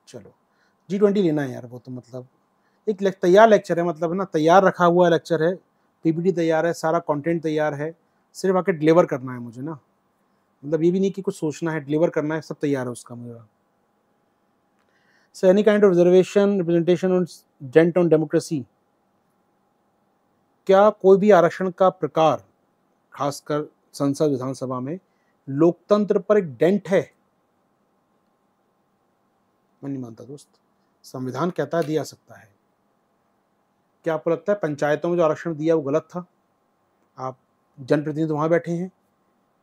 चलो जी ट्वेंटी लेना है यार वो तो मतलब एक लेक, तैयार लेक्चर है मतलब ना तैयार रखा हुआ लेक्चर है पीपीटी तैयार है सारा कंटेंट तैयार है सिर्फ आके डिलीवर करना है मुझे ना मतलब ये भी नहीं कि कुछ सोचना है डिलीवर करना है सब तैयार है उसका मुझे so any kind of reservation representation on gent on democracy क्या कोई भी आरक्षण का प्रकार खासकर संसद विधानसभा में लोकतंत्र पर एक डेंट है मैं नहीं मानता दोस्त संविधान कहता है दिया सकता है क्या आपको लगता है पंचायतों में जो आरक्षण दिया वो गलत था आप जनप्रतिनिधि तो वहाँ बैठे हैं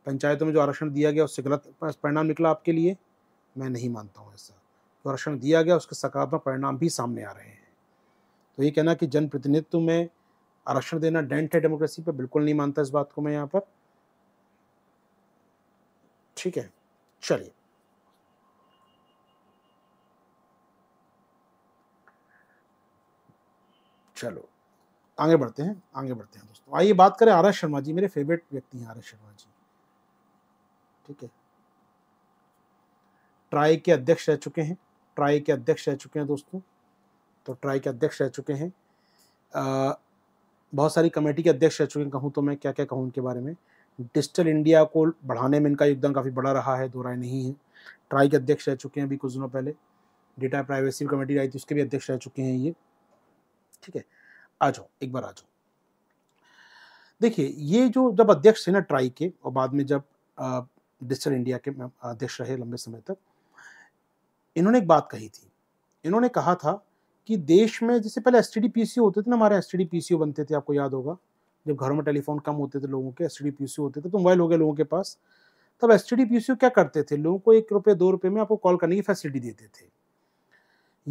पंचायतों में जो आरक्षण दिया गया उससे गलत परिणाम निकला आपके लिए मैं नहीं मानता हूँ ऐसा जो आरक्षण दिया गया उसके सकारात्मक परिणाम भी सामने आ रहे हैं तो ये कहना कि जनप्रतिनिधित्व में आरक्षण देना डेंट है डेमोक्रेसी पर बिल्कुल नहीं मानता इस बात को मैं यहाँ पर ठीक है चलिए चलो आगे बढ़ते हैं आगे बढ़ते हैं दोस्तों आइए बात करें आर शर्मा जी मेरे फेवरेट व्यक्ति हैं आर शर्मा जी ठीक है ट्राई के अध्यक्ष रह चुके हैं ट्राई के अध्यक्ष रह चुके हैं दोस्तों तो ट्राई के अध्यक्ष रह चुके हैं बहुत सारी कमेटी के अध्यक्ष रह चुके हैं कहूँ तो मैं क्या क्या कहूँ उनके बारे में डिजिटल इंडिया को बढ़ाने में इनका योगदान काफ़ी बड़ा रहा है दो राय नहीं है ट्राई के अध्यक्ष रह चुके हैं अभी कुछ दिनों पहले डेटा प्राइवेसी कमेटी आई थी उसके भी अध्यक्ष रह चुके हैं ये ठीक है आ जाओ एक बार आ जाओ देखिए ये जो जब अध्यक्ष थे ना ट्राई के और बाद में जब डिजिटल इंडिया के अध्यक्ष रहे लंबे समय तक इन्होंने एक बात कही थी इन्होंने कहा था कि देश में जैसे पहले एस टी होते थे ना हमारे एस टी बनते थे आपको याद होगा जब घरों में टेलीफोन कम होते थे लोगों के एस टी डी होते थे तो मोबाइल हो गए लोगों के पास तब एस टी क्या करते थे लोगों को एक रुपये दो रुपये में आपको कॉल करने की फैसिलिटी देते थे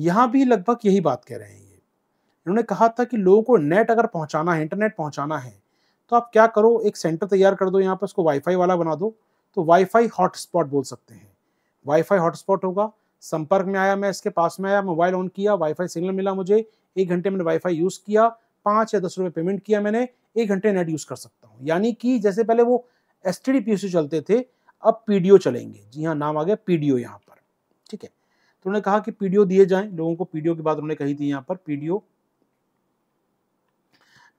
यहाँ भी लगभग यही बात कह रहे हैं उन्होंने कहा था कि लोगों को नेट अगर पहुंचाना है इंटरनेट पहुंचाना है तो आप क्या करो एक सेंटर तैयार कर दो यहाँ पर उसको वाईफाई वाला बना दो तो वाईफाई हॉटस्पॉट बोल सकते हैं वाईफाई हॉटस्पॉट होगा संपर्क में आया मैं इसके पास में आया मोबाइल ऑन किया वाईफाई सिग्नल मिला मुझे एक घंटे मैंने वाईफाई यूज़ किया पांच या दस रुपए पेमेंट किया मैंने एक घंटे नेट यूज़ कर सकता हूँ यानी कि जैसे पहले वो एस टी चलते थे अब पीडीओ चलेंगे जी हाँ नाम आ गया पीडीओ यहाँ पर ठीक है तो उन्होंने कहा कि पीडीओ दिए जाए लोगों को पीडीओ की बात उन्होंने कही थी यहाँ पर पीडीओ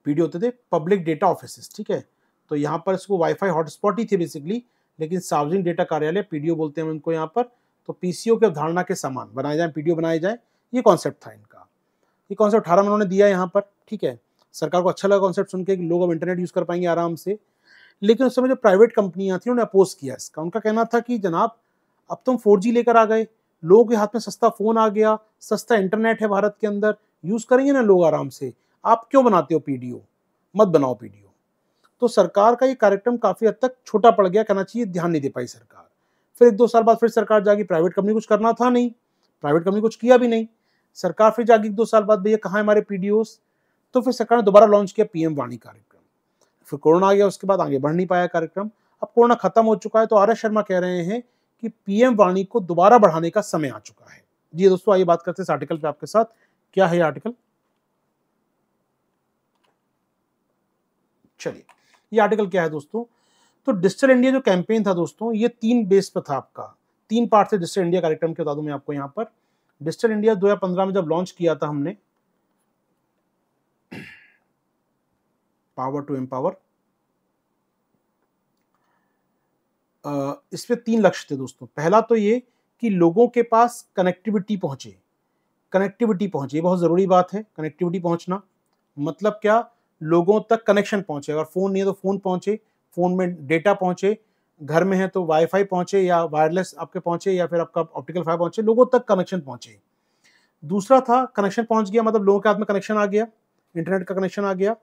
पीडी होते थे पब्लिक डेटा ऑफिस ठीक है तो यहाँ पर इसको वाईफाई हॉटस्पॉट ही थे बेसिकली लेकिन सार्वजनिक डेटा कार्यालय पीडीओ बोलते हैं उनको यहाँ पर तो पीसीओ की अवधारणा के समान बनाए जाए पीडीओ बनाए जाए ये कॉन्सेप्ट था इनका ये कॉन्सेप्ट अठारह में उन्होंने दिया यहाँ पर ठीक है सरकार को अच्छा लगा कॉन्सेप्ट सुन के कि लोग अब इंटरनेट यूज़ कर पाएंगे आराम से लेकिन उस समय जो प्राइवेट कंपनियाँ थी उन्होंने अपोज किया इसका उनका कहना था कि जनाब अब तुम फोर लेकर आ गए लोगों के हाथ में सस्ता फ़ोन आ गया सस्ता इंटरनेट है भारत के अंदर यूज़ करेंगे ना लोग आराम से आप क्यों बनाते हो पीडीओ मत बनाओ पीडीओ तो सरकार का ये कार्यक्रम काफ़ी हद तक छोटा पड़ गया कहना चाहिए ध्यान नहीं दे पाई सरकार फिर एक दो साल बाद फिर सरकार जागी प्राइवेट कंपनी कुछ करना था नहीं प्राइवेट कंपनी कुछ किया भी नहीं सरकार फिर जागी एक दो साल बाद भैया कहाँ है हमारे पी तो फिर सरकार ने दोबारा लॉन्च किया पीएम वाणी कार्यक्रम फिर कोरोना आ गया उसके बाद आगे बढ़ नहीं पाया कार्यक्रम अब कोरोना खत्म हो चुका है तो आर शर्मा कह रहे हैं कि पीएम वाणी को दोबारा बढ़ाने का समय आ चुका है जी दोस्तों आइए बात करते हैं इस आर्टिकल पे आपके साथ क्या है आर्टिकल चलिए ये आर्टिकल क्या है दोस्तों तो डिजिटल इंडिया जो कैंपेन था दोस्तों ये तीन बेस पर था आपका तीन पार्ट से डिजिटल इंडिया कार्यक्रम के बता दूं मैं आपको यहाँ पर डिजिटल इंडिया 2015 में जब लॉन्च किया था हमने पावर टू एम्पावर इसमें तीन लक्ष्य थे दोस्तों पहला तो ये कि लोगों के पास कनेक्टिविटी पहुंचे कनेक्टिविटी पहुंचे ये बहुत ज़रूरी बात है कनेक्टिविटी पहुंचना मतलब क्या लोगों तक कनेक्शन पहुंचे अगर फ़ोन नहीं है तो फ़ोन पहुंचे फ़ोन में डेटा पहुंचे घर में है तो वाईफाई पहुंचे या वायरलेस आपके पहुंचे या फिर आपका ऑप्टिकल फाइबर पहुंचे लोगों तक कनेक्शन पहुंचे दूसरा था कनेक्शन पहुंच गया मतलब लोगों के हाथ में कनेक्शन आ गया इंटरनेट का कनेक्शन आ गया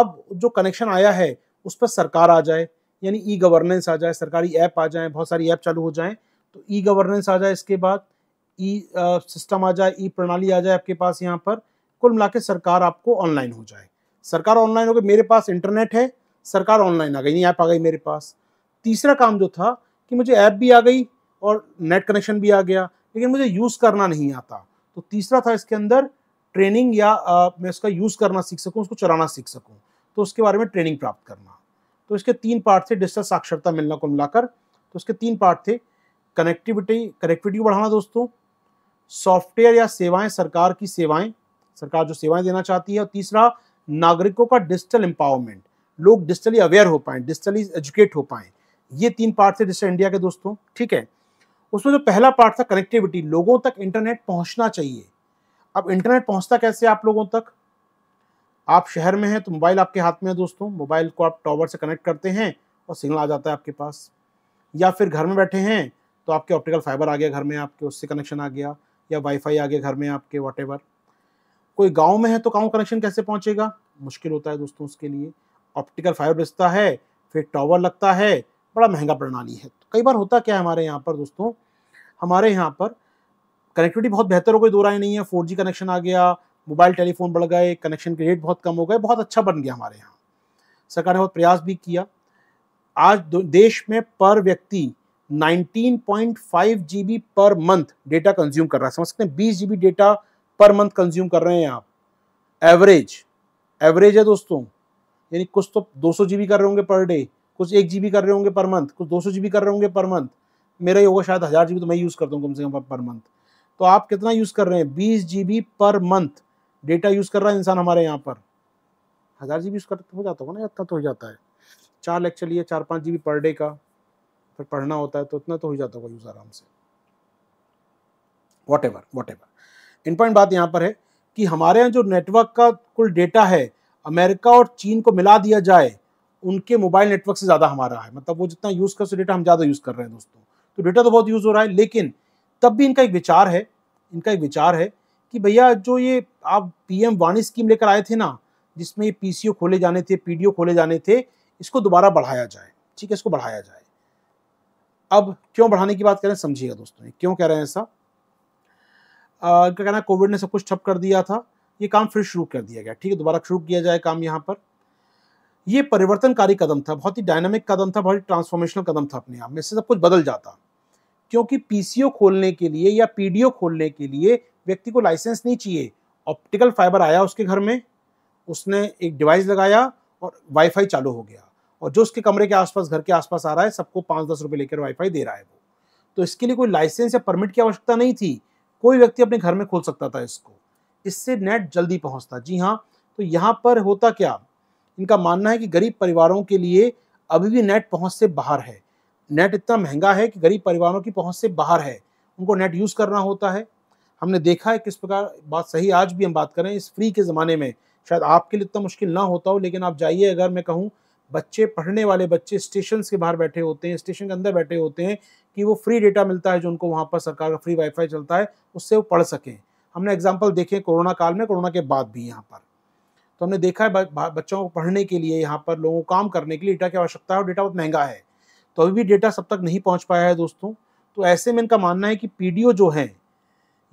अब जो कनेक्शन आया है उस पर सरकार आ जाए यानी ई गवर्नेंस आ जाए सरकारी ऐप आ जाए बहुत सारी ऐप चालू हो जाए तो ई गवर्नेंस आ जाए इसके बाद ई e, सिस्टम आ जाए ई प्रणाली आ जाए आपके पास यहाँ पर कुल मिला सरकार आपको ऑनलाइन हो जाए सरकार ऑनलाइन हो गई मेरे पास इंटरनेट है सरकार ऑनलाइन आ गई नहीं ऐप आ गई मेरे पास तीसरा काम जो था कि मुझे ऐप भी आ गई और नेट कनेक्शन भी आ गया लेकिन मुझे यूज़ करना नहीं आता तो तीसरा था इसके अंदर ट्रेनिंग या आ, मैं इसका यूज़ करना सीख सकूँ उसको चलाना सीख सकूँ तो उसके बारे में ट्रेनिंग प्राप्त करना तो इसके तीन पार्ट थे डिजिटल साक्षरता मिलना को मिलाकर तो उसके तीन पार्ट थे कनेक्टिविटी कनेक्टिविटी को बढ़ाना दोस्तों सॉफ्टवेयर या सेवाएं सरकार की सेवाएं सरकार जो सेवाएं देना चाहती है और तीसरा नागरिकों का डिजिटल एम्पावरमेंट लोग डिजिटली अवेयर हो पाए डिजिटली एजुकेट हो पाए ये तीन पार्ट थे डिजिटल इंडिया के दोस्तों ठीक है उसमें जो पहला पार्ट था कनेक्टिविटी लोगों तक इंटरनेट पहुंचना चाहिए अब इंटरनेट पहुंचता कैसे आप लोगों तक आप शहर में हैं तो मोबाइल आपके हाथ में है दोस्तों मोबाइल को आप टॉवर से कनेक्ट करते हैं और सिग्नल आ जाता है आपके पास या फिर घर में बैठे हैं तो आपके ऑप्टिकल फाइबर आ गया घर में आपके उससे कनेक्शन आ गया या वाईफाई आ गया घर में आपके वॉट कोई गांव में है तो गांव कनेक्शन कैसे पहुंचेगा मुश्किल होता है दोस्तों उसके लिए ऑप्टिकल फाइबर बिजता है फिर टावर लगता है बड़ा महंगा प्रणाली है तो कई बार होता क्या है हमारे यहाँ पर दोस्तों हमारे यहाँ पर कनेक्टिविटी बहुत बेहतर हो गई दो राय नहीं है फोर कनेक्शन आ गया मोबाइल टेलीफोन बढ़ गए कनेक्शन के रेट बहुत कम हो गए बहुत अच्छा बन गया हमारे यहाँ सरकार ने बहुत प्रयास भी किया आज देश में पर व्यक्ति 19.5 GB per month data consume कर रहा है समझ सकते हैं बीस GB data per month consume कर रहे हैं आप एवरेज एवरेज है दोस्तों यानी कुछ तो 200 बी कर रहे होंगे पर डे कुछ एक बी कर रहे होंगे पर मंथ कुछ 200 बी कर रहे होंगे पर मंथ मेरा ही होगा शायद हज़ार बी तो मैं यूज़ करता हूँ कम से कम पर मंथ तो आप कितना यूज़ कर रहे हैं बीस जी पर मंथ डेटा यूज़ कर रहा है इंसान हमारे यहाँ पर हज़ार जी बी यूज़ कर हो जाता होगा ना इतना तो हो जाता है चार लेक्चर लिए चार पाँच जी पर डे का फिर पढ़ना होता है तो उतना तो हो जाता होगा यूज़ आराम से whatever whatever important बात यहाँ पर है कि हमारे यहाँ जो नेटवर्क का कुल डेटा है अमेरिका और चीन को मिला दिया जाए उनके मोबाइल नेटवर्क से ज़्यादा हमारा है मतलब वो जितना यूज़ कर सो डेटा हम ज़्यादा यूज़ कर रहे हैं दोस्तों तो डेटा तो बहुत यूज़ हो रहा है लेकिन तब भी इनका एक विचार है इनका एक विचार है कि भैया जो ये आप पी एम स्कीम लेकर आए थे ना जिसमें ये पीसीओ खोले जाने थे पी खोले जाने थे इसको दोबारा बढ़ाया जाए ठीक है इसको बढ़ाया जाए अब क्यों बढ़ाने की बात करें समझिएगा दोस्तों क्यों कह रहे हैं ऐसा क्या कहना कोविड ने सब कुछ ठप कर दिया था ये काम फिर शुरू कर दिया गया ठीक है दोबारा शुरू किया जाए काम यहाँ पर ये परिवर्तनकारी कदम था बहुत ही डायनामिक कदम था बहुत ही ट्रांसफॉर्मेशनल कदम था अपने आप में इससे सब कुछ बदल जाता क्योंकि पीसीओ खोलने के लिए या पीडीओ खोलने के लिए व्यक्ति को लाइसेंस नहीं चाहिए ऑप्टिकल फाइबर आया उसके घर में उसने एक डिवाइस लगाया और वाईफाई चालू हो गया और जो उसके कमरे के आसपास घर के आसपास आ रहा है सबको पाँच दस रुपये लेकर वाईफाई दे रहा है वो तो इसके लिए कोई लाइसेंस या परमिट की आवश्यकता नहीं थी कोई व्यक्ति अपने घर में खोल सकता था इसको इससे नेट जल्दी पहुंचता जी हाँ तो यहाँ पर होता क्या इनका मानना है कि गरीब परिवारों के लिए अभी भी नेट पहुँच से बाहर है नेट इतना महंगा है कि गरीब परिवारों की पहुँच से बाहर है उनको नेट यूज़ करना होता है हमने देखा है किस प्रकार बात सही आज भी हम बात करें इस फ्री के ज़माने में शायद आपके लिए इतना मुश्किल ना होता हो लेकिन आप जाइए अगर मैं कहूँ बच्चे पढ़ने वाले बच्चे स्टेशन के बाहर बैठे होते हैं स्टेशन के अंदर बैठे होते हैं कि वो फ्री डेटा मिलता है जो उनको वहाँ पर सरकार का फ्री वाईफाई चलता है उससे वो पढ़ सकें हमने एग्जाम्पल देखे कोरोना काल में कोरोना के बाद भी यहाँ पर तो हमने देखा है बच्चों को पढ़ने के लिए यहाँ पर लोगों को काम करने के लिए डेटा की आवश्यकता है और डेटा बहुत महंगा है तो अभी भी डेटा सब तक नहीं पहुँच पाया है दोस्तों तो ऐसे में इनका मानना है कि पी जो है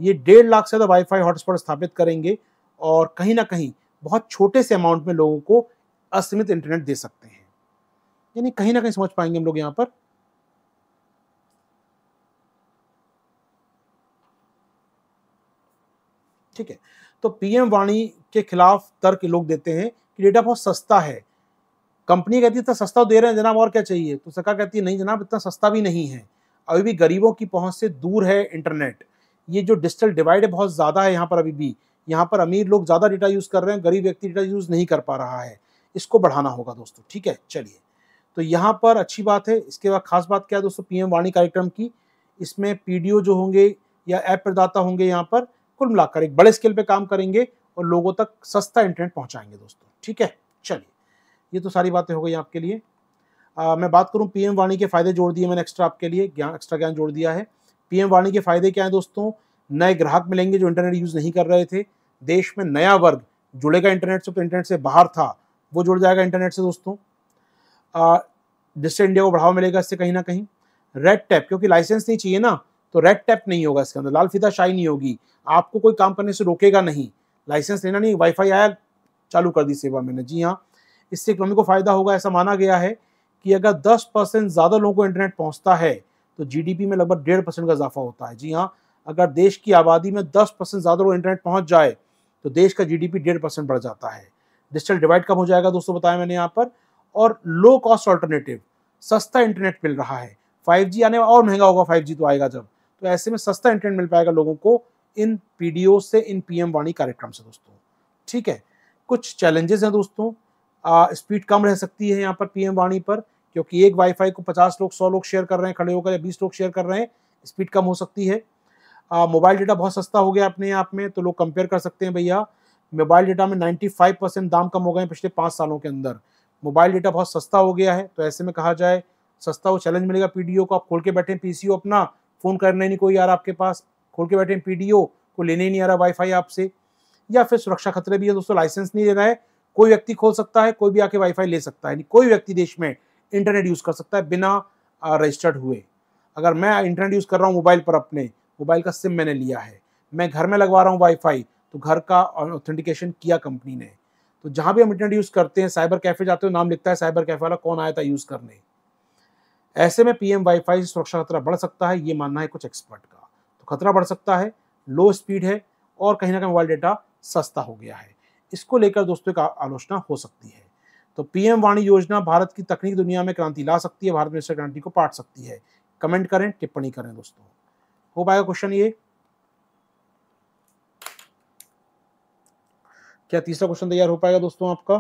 ये डेढ़ लाख से ज़्यादा वाईफाई हॉटस्पॉट स्थापित करेंगे और कहीं ना कहीं बहुत छोटे से अमाउंट में लोगों को असीमित इंटरनेट दे सकते हैं यानी कहीं ना कहीं समझ पाएंगे हम लोग यहां पर ठीक है तो पीएम वाणी के खिलाफ तर्क लोग देते हैं कि डेटा बहुत सस्ता है कंपनी कहती है इतना सस्ता तो दे रहे हैं जनाब और क्या चाहिए तो सरकार कहती है नहीं जनाब इतना सस्ता भी नहीं है अभी भी गरीबों की पहुंच से दूर है इंटरनेट ये जो डिजिटल डिवाइड है बहुत ज़्यादा है यहाँ पर अभी भी यहाँ पर अमीर लोग ज़्यादा डेटा यूज़ कर रहे हैं गरीब व्यक्ति डेटा यूज़ नहीं कर पा रहा है इसको बढ़ाना होगा दोस्तों ठीक है चलिए तो यहाँ पर अच्छी बात है इसके बाद खास बात क्या है दोस्तों पीएम वाणी कार्यक्रम की इसमें पीडीओ जो होंगे या ऐप प्रदाता होंगे यहाँ पर कुल मिलाकर एक बड़े स्केल पे काम करेंगे और लोगों तक सस्ता इंटरनेट पहुँचाएंगे दोस्तों ठीक है चलिए ये तो सारी बातें हो गई आपके लिए आ, मैं बात करूँ पीएम वाणी के फ़ायदे जोड़ दिए मैंने एक्स्ट्रा आपके लिए ज्ञान एक्स्ट्रा ज्ञान जोड़ दिया है पीएम वाणी के फ़ायदे क्या हैं दोस्तों नए ग्राहक मिलेंगे जो इंटरनेट यूज़ नहीं कर रहे थे देश में नया वर्ग जुड़ेगा इंटरनेट से तो इंटरनेट से बाहर था वो जुड़ जाएगा इंटरनेट से दोस्तों डिजिटल इंडिया को बढ़ावा मिलेगा इससे कहीं ना कहीं रेड टैप क्योंकि लाइसेंस नहीं चाहिए ना तो रेड टैप नहीं होगा इसके अंदर लाल फिता शाही नहीं होगी आपको कोई काम करने से रोकेगा नहीं लाइसेंस लेना नहीं वाईफाई आया चालू कर दी सेवा मैंने जी हाँ इससे इकोनॉमी को फ़ायदा होगा ऐसा माना गया है कि अगर 10 परसेंट ज़्यादा लोगों को इंटरनेट पहुंचता है तो जीडीपी में लगभग डेढ़ परसेंट का इजाफा होता है जी हाँ अगर देश की आबादी में 10 परसेंट ज़्यादा लोग इंटरनेट पहुंच जाए तो देश का जीडीपी डेढ़ परसेंट बढ़ जाता है डिजिटल डिवाइड कम हो जाएगा दोस्तों बताया मैंने यहाँ पर और लो कॉस्ट ऑल्टरनेटिव सस्ता इंटरनेट मिल रहा है 5G आने और महंगा होगा 5G तो आएगा जब तो ऐसे में सस्ता इंटरनेट मिल पाएगा लोगों को इन पी से इन पीएम वाणी कार्यक्रम से दोस्तों ठीक है कुछ चैलेंजेस हैं दोस्तों स्पीड कम रह सकती है यहाँ पर पीएम वाणी पर क्योंकि एक वाईफाई को 50 लोग 100 लोग शेयर कर रहे हैं खड़े होकर या 20 लोग शेयर कर रहे हैं स्पीड कम हो सकती है मोबाइल डेटा बहुत सस्ता हो गया अपने आप में तो लोग कंपेयर कर सकते हैं भैया मोबाइल डेटा में 95 परसेंट दाम कम हो गए पिछले पाँच सालों के अंदर मोबाइल डेटा बहुत सस्ता हो गया है तो ऐसे में कहा जाए सस्ता वो चैलेंज मिलेगा पीडीओ को आप खोल के बैठे पीसीओ अपना फ़ोन करने नहीं कोई यार आपके पास खोल के बैठे पीडीओ को लेने ही नहीं आ रहा वाईफाई आपसे या फिर सुरक्षा खतरे भी है दोस्तों लाइसेंस नहीं लेना है कोई व्यक्ति खोल सकता है कोई भी आके वाईफाई ले सकता है कोई व्यक्ति देश में इंटरनेट यूज़ कर सकता है बिना रजिस्टर्ड हुए अगर मैं इंटरनेट यूज़ कर रहा हूँ मोबाइल पर अपने मोबाइल का सिम मैंने लिया है मैं घर में लगवा रहा हूँ वाईफाई तो घर का ऑथेंटिकेशन किया कंपनी ने तो जहां भी हम इंटरनेट यूज़ करते हैं साइबर कैफे जाते हो नाम लिखता है साइबर कैफे वाला कौन आया था यूज़ करने ऐसे में पीएम वाईफाई से सुरक्षा खतरा बढ़ सकता है ये मानना है कुछ एक्सपर्ट का तो खतरा बढ़ सकता है लो स्पीड है और कहीं ना कहीं मोबाइल डेटा सस्ता हो गया है इसको लेकर दोस्तों एक आलोचना हो सकती है तो पीएम वाणी योजना भारत की तकनीक दुनिया में क्रांति ला सकती है भारत में इस क्रांति को पाट सकती है कमेंट करें टिप्पणी करें दोस्तों हो पाएगा क्वेश्चन ये क्या तीसरा क्वेश्चन तैयार हो पाएगा दोस्तों आपका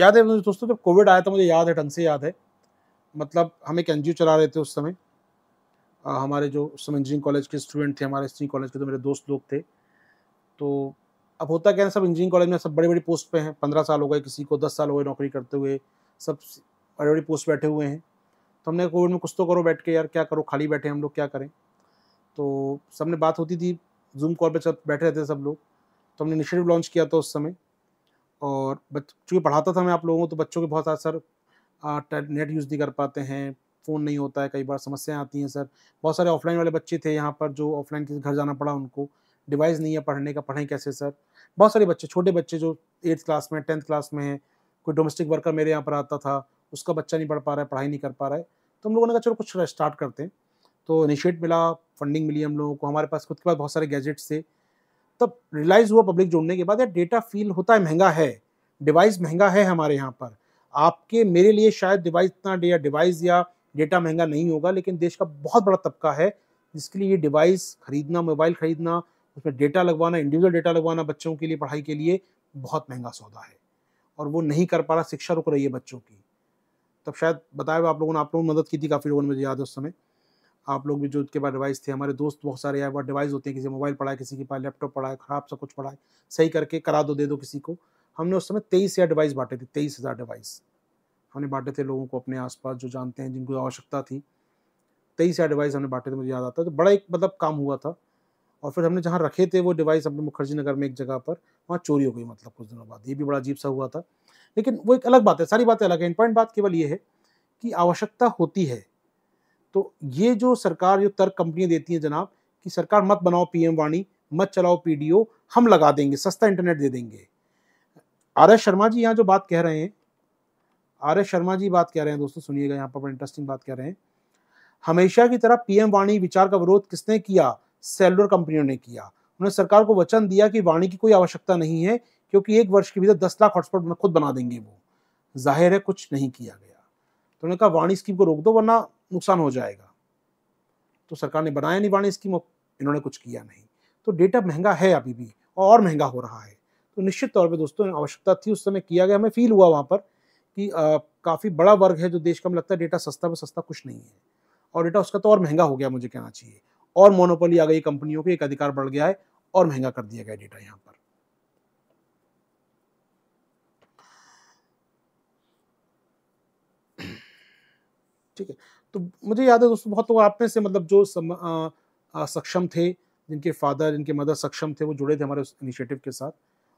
याद है दोस्तों जब कोविड आया था मुझे याद है ढंग से याद है मतलब हम एक एनजीओ चला रहे थे उस समय आ, हमारे जो उस समय इंजीनियरिंग कॉलेज के स्टूडेंट थे हमारे इंजीनियरिंग कॉलेज के तो मेरे दोस्त लोग थे तो अब होता क्या है सब इंजीनियरिंग कॉलेज में सब बड़ी बड़ी पोस्ट पे हैं पंद्रह साल हो गए किसी को दस साल हो गए नौकरी करते हुए सब बड़े बड़े पोस्ट बैठे हुए हैं तो हमने कोविड में कुछ तो करो बैठ के यार क्या करो खाली बैठे हम लोग क्या करें तो सब ने बात होती थी जूम कॉल पर सब बैठे रहते सब लोग तो हमने इनिशिएटिव लॉन्च किया था उस समय और चूँकि पढ़ाता था मैं आप लोगों को तो बच्चों के बहुत सारे सर नेट यूज़ नहीं कर पाते हैं फ़ोन नहीं होता है कई बार समस्याएं आती हैं सर बहुत सारे ऑफलाइन वाले बच्चे थे यहाँ पर जो ऑफलाइन के घर जाना पड़ा उनको डिवाइस नहीं है पढ़ने का पढ़ें कैसे सर बहुत सारे बच्चे छोटे बच्चे जो एट्थ क्लास में टेंथ क्लास में हैं कोई डोमेस्टिक वर्कर मेरे यहाँ पर आता था उसका बच्चा नहीं पढ़ पा रहा है पढ़ाई नहीं कर पा रहा है तो हम लोगों ने कहा चलो कुछ स्टार्ट करते हैं तो इनिशिएट मिला फंडिंग मिली हम लोगों को हमारे पास खुद के पास बहुत सारे गैजेट्स थे तब रियलाइज़ हुआ पब्लिक जोड़ने के बाद यार डेटा फील होता है महंगा है डिवाइस महंगा है हमारे यहाँ पर आपके मेरे लिए शायद डिवाइस इतना या डिवाइस या डेटा महंगा नहीं होगा लेकिन देश का बहुत बड़ा तबका है जिसके लिए ये डिवाइस खरीदना मोबाइल खरीदना उसमें डेटा लगवाना इंडिविजुअल डेटा लगवाना बच्चों के लिए पढ़ाई के लिए बहुत महंगा सौदा है और वो नहीं कर पा रहा शिक्षा रुक रही है बच्चों की तब शायद बताया हुआ आप लोगों ने आप लोगों ने मदद की थी काफ़ी लोगों ने मुझे याद है उस समय आप लोग भी जो उसके पास डिवाइस थे हमारे दोस्त बहुत सारे आए बहुत डिवाइस होते हैं किसी मोबाइल पढ़ाए किसी के पास लैपटॉप पढ़ाए ख़राब सा कुछ पढ़ाए सही करके करा दो दे दो किसी को हमने उस समय तेईस हज़ार डिवाइस बांटे थे तेईस हज़ार डिवाइस हमने बांटे थे लोगों को अपने आसपास जो जानते हैं जिनको आवश्यकता थी तेईस हज़ार डिवाइस हमने बांटे थे मुझे याद आता तो बड़ा एक मतलब काम हुआ था और फिर हमने जहाँ रखे थे वो डिवाइस अपने मुखर्जी नगर में एक जगह पर वहाँ चोरी हो गई मतलब कुछ दिनों बाद ये भी बड़ा अजीब सा हुआ था लेकिन वो एक अलग बात है सारी बातें अलग है इंपॉर्टेंट बात केवल ये है कि आवश्यकता होती है तो ये जो सरकार जो तर्क कंपनियाँ देती हैं जनाब कि सरकार मत बनाओ पीएम वाणी मत चलाओ पीडीओ हम लगा देंगे सस्ता इंटरनेट दे देंगे आर एस शर्मा जी यहाँ जो बात कह रहे हैं आर एस शर्मा जी बात कह रहे हैं दोस्तों सुनिएगा यहाँ पर इंटरेस्टिंग बात कह रहे हैं हमेशा की तरह पीएम वाणी विचार का विरोध किसने किया सेलुलर कंपनियों ने किया उन्होंने सरकार को वचन दिया कि वाणी की कोई आवश्यकता नहीं है क्योंकि एक वर्ष के भीतर दस लाख हॉटस्पॉट खुद बना देंगे वो जाहिर है कुछ नहीं किया गया तो उन्होंने कहा वाणी स्कीम को रोक दो वरना नुकसान हो जाएगा तो सरकार ने बनाया नहीं वाणी स्कीम इन्होंने कुछ किया नहीं तो डेटा महंगा है अभी भी और महंगा हो रहा है तो निश्चित तौर पर दोस्तों आवश्यकता थी उस समय किया गया हमें फील हुआ वहाँ पर कि काफ़ी बड़ा वर्ग है जो देश का हमें लगता है डेटा सस्ता में सस्ता कुछ नहीं है और डेटा उसका तो और महंगा हो गया मुझे कहना चाहिए और मोनोपोली आ गई कंपनियों के एक अधिकार बढ़ गया है और महंगा कर दिया गया डेटा यहां पर ठीक है तो मुझे याद है दोस्तों बहुत लोग आप में से मतलब जो सम, आ, आ, सक्षम थे जिनके फादर जिनके मदर सक्षम थे वो जुड़े थे हमारे उस इनिशिएटिव के साथ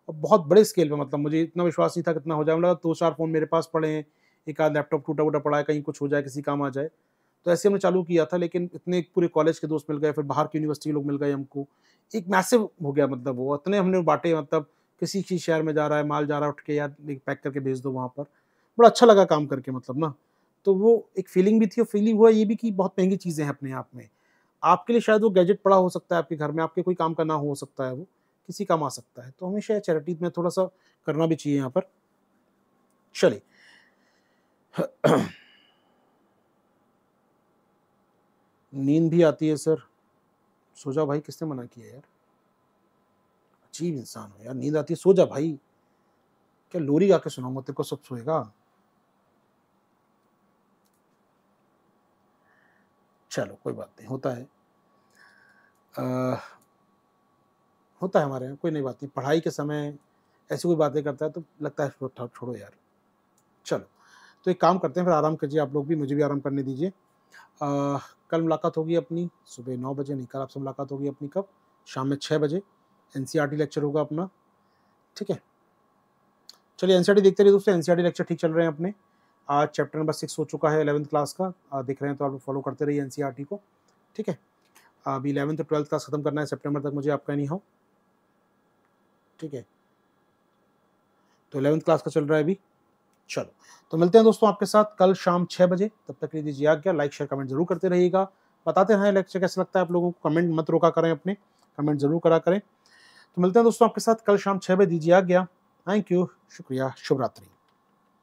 और बहुत बड़े स्केल पे मतलब मुझे इतना विश्वास नहीं था कितना हो जाए मतलब दो चार फ़ोन मेरे पास पड़े हैं एक आध लैपटॉप टूटा वूटा पड़ा है कहीं कुछ हो जाए किसी काम आ जाए तो ऐसे हमने चालू किया था लेकिन इतने पूरे कॉलेज के दोस्त मिल गए फिर बाहर की यूनिवर्सिटी के लोग मिल गए हमको एक मैसिव हो गया मतलब वो इतने हमने बांटे मतलब किसी किसी शहर में जा रहा है माल जा रहा है उठ के या पैक करके भेज दो वहाँ पर बड़ा अच्छा लगा काम करके मतलब ना तो वो एक फीलिंग भी थी और फीलिंग हुआ ये भी कि बहुत महंगी चीज़ें हैं अपने आप में आपके लिए शायद वो गैजेट पड़ा हो सकता है आपके घर में आपके कोई काम का ना हो सकता है वो किसी काम आ सकता है तो हमेशा चैरिटी में थोड़ा सा करना भी चाहिए यहाँ पर चलिए नींद भी आती है सर सो जाओ भाई किसने मना किया यार अजीब इंसान हो यार नींद आती है सो जा भाई क्या लोरी गा के सुनाऊंगा तेरे को सब सोएगा चलो कोई बात नहीं होता है आ, होता है हमारे यहाँ कोई नहीं बात नहीं पढ़ाई के समय ऐसी कोई बातें करता है तो लगता है छोड़ो छोड़ो यार चलो तो एक काम करते हैं फिर आराम कीजिए आप लोग भी मुझे भी आराम करने दीजिए कल मुलाकात होगी अपनी सुबह नौ बजे नहीं कल आपसे मुलाकात होगी अपनी कब शाम में छः बजे एन लेक्चर e होगा अपना ठीक है चलिए एन e देखते रहिए दोस्तों एन लेक्चर e ठीक चल रहे हैं अपने आज चैप्टर नंबर सिक्स हो चुका है एलेवंथ क्लास का देख रहे हैं तो आप फॉलो करते रहिए एन को ठीक है अभी इलेवंथ और ट्वेल्थ क्लास खत्म करना है सेप्टेम्बर तक मुझे आपका नहीं हो ठीक है तो इलेवंथ क्लास का चल रहा है अभी चलो तो मिलते हैं दोस्तों आपके साथ कल शाम छः बजे तब तक ले दीजिए आज्ञा लाइक शेयर कमेंट जरूर करते रहिएगा बताते हैं लेक्चर कैसा लगता है आप लोगों को कमेंट मत रोका करें अपने कमेंट जरूर करा करें तो मिलते हैं दोस्तों आपके साथ कल शाम छः बजे दीजिए आज्ञा थैंक यू शुक्रिया शुभरात्रि